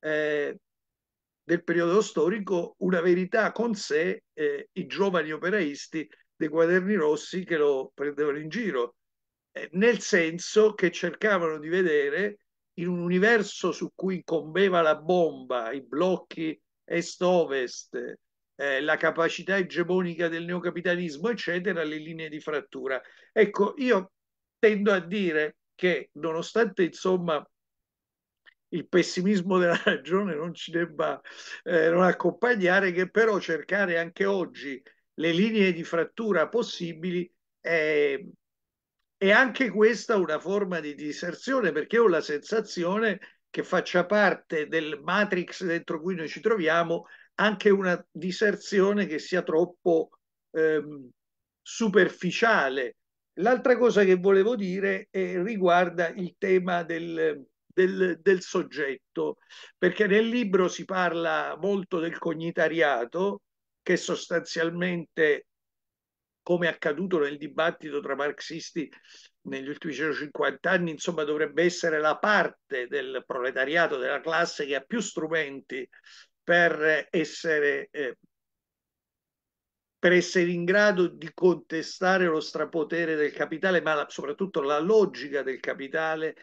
eh, del periodo storico, una verità con sé eh, i giovani operaisti dei quaderni rossi che lo prendevano in giro, eh, nel senso che cercavano di vedere in un universo su cui incombeva la bomba, i blocchi est-ovest, eh, la capacità egemonica del neocapitalismo, eccetera, le linee di frattura. Ecco, io tendo a dire che nonostante insomma il pessimismo della ragione non ci debba eh, non accompagnare, che però cercare anche oggi le linee di frattura possibili è, è anche questa una forma di diserzione perché ho la sensazione che che faccia parte del matrix dentro cui noi ci troviamo anche una diserzione che sia troppo ehm, superficiale. L'altra cosa che volevo dire eh, riguarda il tema del, del, del, soggetto, perché nel libro si parla molto del cognitariato, che sostanzialmente come è accaduto nel dibattito tra marxisti negli ultimi 150 anni, insomma, dovrebbe essere la parte del proletariato, della classe che ha più strumenti per essere, eh, per essere in grado di contestare lo strapotere del capitale, ma la, soprattutto la logica del capitale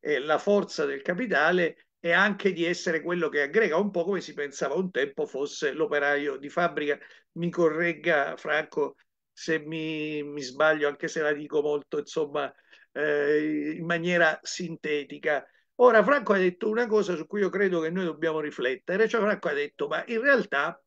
eh, la forza del capitale e anche di essere quello che aggrega, un po' come si pensava un tempo fosse l'operaio di fabbrica. Mi corregga Franco se mi, mi sbaglio, anche se la dico molto, insomma, eh, in maniera sintetica. Ora, Franco ha detto una cosa su cui io credo che noi dobbiamo riflettere, cioè Franco ha detto, ma in realtà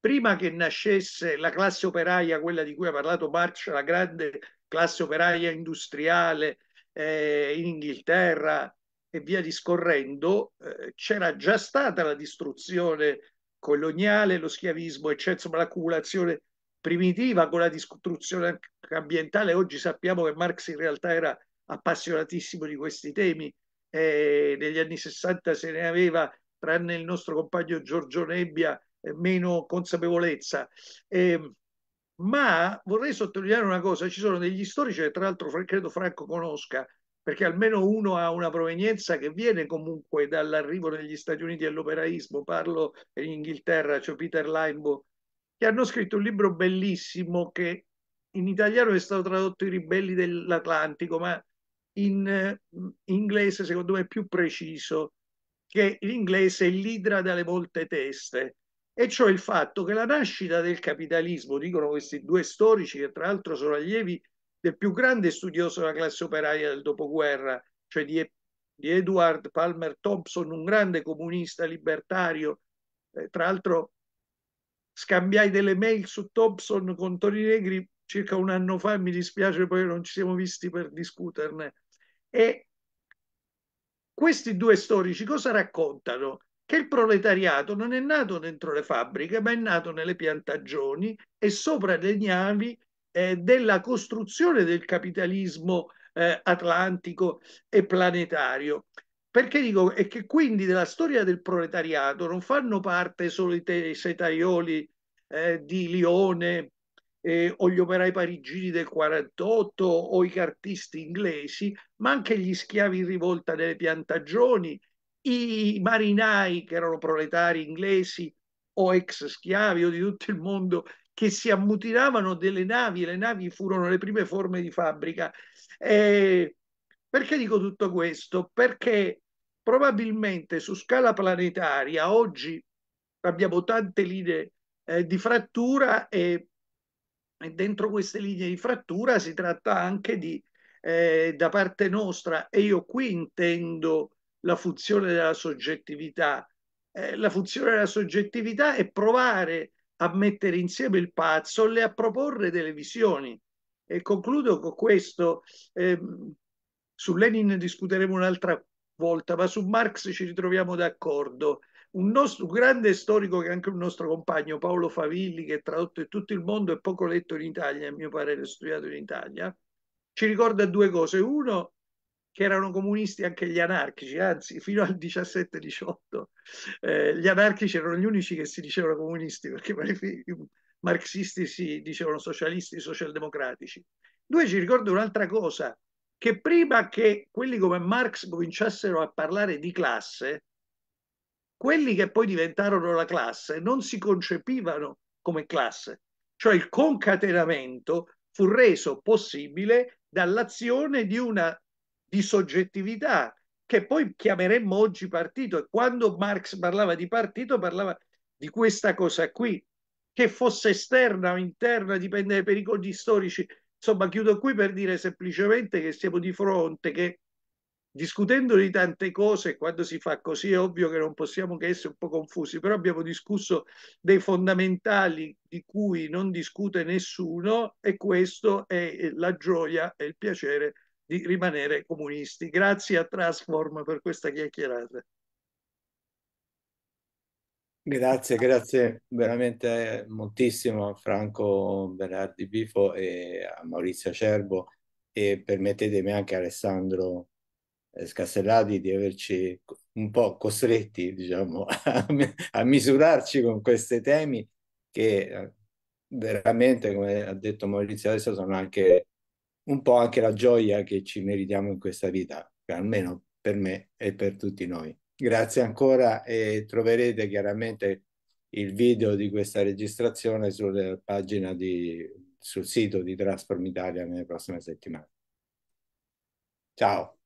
prima che nascesse la classe operaia, quella di cui ha parlato Marx, la grande classe operaia industriale eh, in Inghilterra e via discorrendo, eh, c'era già stata la distruzione coloniale, lo schiavismo, eccetera, la cumulazione primitiva con la distruzione ambientale. Oggi sappiamo che Marx in realtà era appassionatissimo di questi temi. Eh, negli anni 60 se ne aveva, tranne il nostro compagno Giorgio Nebbia, eh, meno consapevolezza. Eh, ma vorrei sottolineare una cosa, ci sono degli storici che tra l'altro credo Franco conosca, perché almeno uno ha una provenienza che viene comunque dall'arrivo negli Stati Uniti all'operaismo, parlo in Inghilterra, c'è cioè Peter Limbo che hanno scritto un libro bellissimo che in italiano è stato tradotto I ribelli dell'Atlantico, ma in, eh, inglese secondo me è più preciso, che in inglese è l'idra dalle molte teste, e cioè il fatto che la nascita del capitalismo, dicono questi due storici che tra l'altro sono allievi del più grande studioso della classe operaia del dopoguerra, cioè di, di Edward Palmer Thompson, un grande comunista libertario, eh, tra l'altro scambiai delle mail su Thompson con Toni Negri circa un anno fa, mi dispiace poi non ci siamo visti per discuterne. E questi due storici cosa raccontano? Che il proletariato non è nato dentro le fabbriche, ma è nato nelle piantagioni e sopra le navi eh, della costruzione del capitalismo eh, atlantico e planetario. Perché dico è che quindi della storia del proletariato non fanno parte solo i, setaioli eh, di Lione eh, o gli operai parigini del 48 o i cartisti inglesi, ma anche gli schiavi in rivolta nelle piantagioni, i marinai che erano proletari inglesi o ex schiavi o di tutto il mondo che si ammutinavano delle navi, e le navi furono le prime forme di fabbrica. Eh, perché dico tutto questo? Perché probabilmente su scala planetaria oggi abbiamo tante linee eh, di frattura e, e, dentro queste linee di frattura si tratta anche di, eh, da parte nostra, e io qui intendo la funzione della soggettività. Eh, la funzione della soggettività è provare a mettere insieme il puzzle e a proporre delle visioni. E concludo con questo. Eh, su Lenin discuteremo un'altra volta, ma su Marx ci ritroviamo d'accordo. Un, nostro, un grande storico che è anche un nostro compagno, Paolo Favilli, che è tradotto in tutto il mondo e poco letto in Italia, a mio parere, studiato in Italia, ci ricorda due cose. Uno, che erano comunisti anche gli anarchici, anzi fino al 17-18 eh, gli anarchici erano gli unici che si dicevano comunisti perché i marxisti si dicevano socialisti, socialdemocratici. Due ci ricorda un'altra cosa, che prima che quelli come Marx cominciassero a parlare di classe, quelli che poi diventarono la classe non si concepivano come classe, cioè il concatenamento fu reso possibile dall'azione di una disoggettività che poi chiameremmo oggi partito e quando Marx parlava di partito parlava di questa cosa qui, che fosse esterna o interna, dipende dai pericoli storici, Insomma, chiudo qui per dire semplicemente che siamo di fronte che discutendo di tante cose, quando si fa così è ovvio che non possiamo che essere un po' confusi, però abbiamo discusso dei fondamentali di cui non discute nessuno e questo è la gioia e il piacere di rimanere comunisti. Grazie a Transform per questa chiacchierata. Grazie, grazie veramente moltissimo a Franco Berardi Bifo e a Maurizio Acerbo e permettetemi anche a Alessandro eh, Scassellati di averci un po' costretti, diciamo, a, misurarci con questi temi che eh, veramente, come ha detto Maurizio adesso, sono anche un po' anche la gioia che ci meritiamo in questa vita, almeno per me e per tutti noi. Grazie ancora e troverete chiaramente il video di questa registrazione sulla pagina di, sul sito di Transform Italia nelle prossime settimane. Ciao!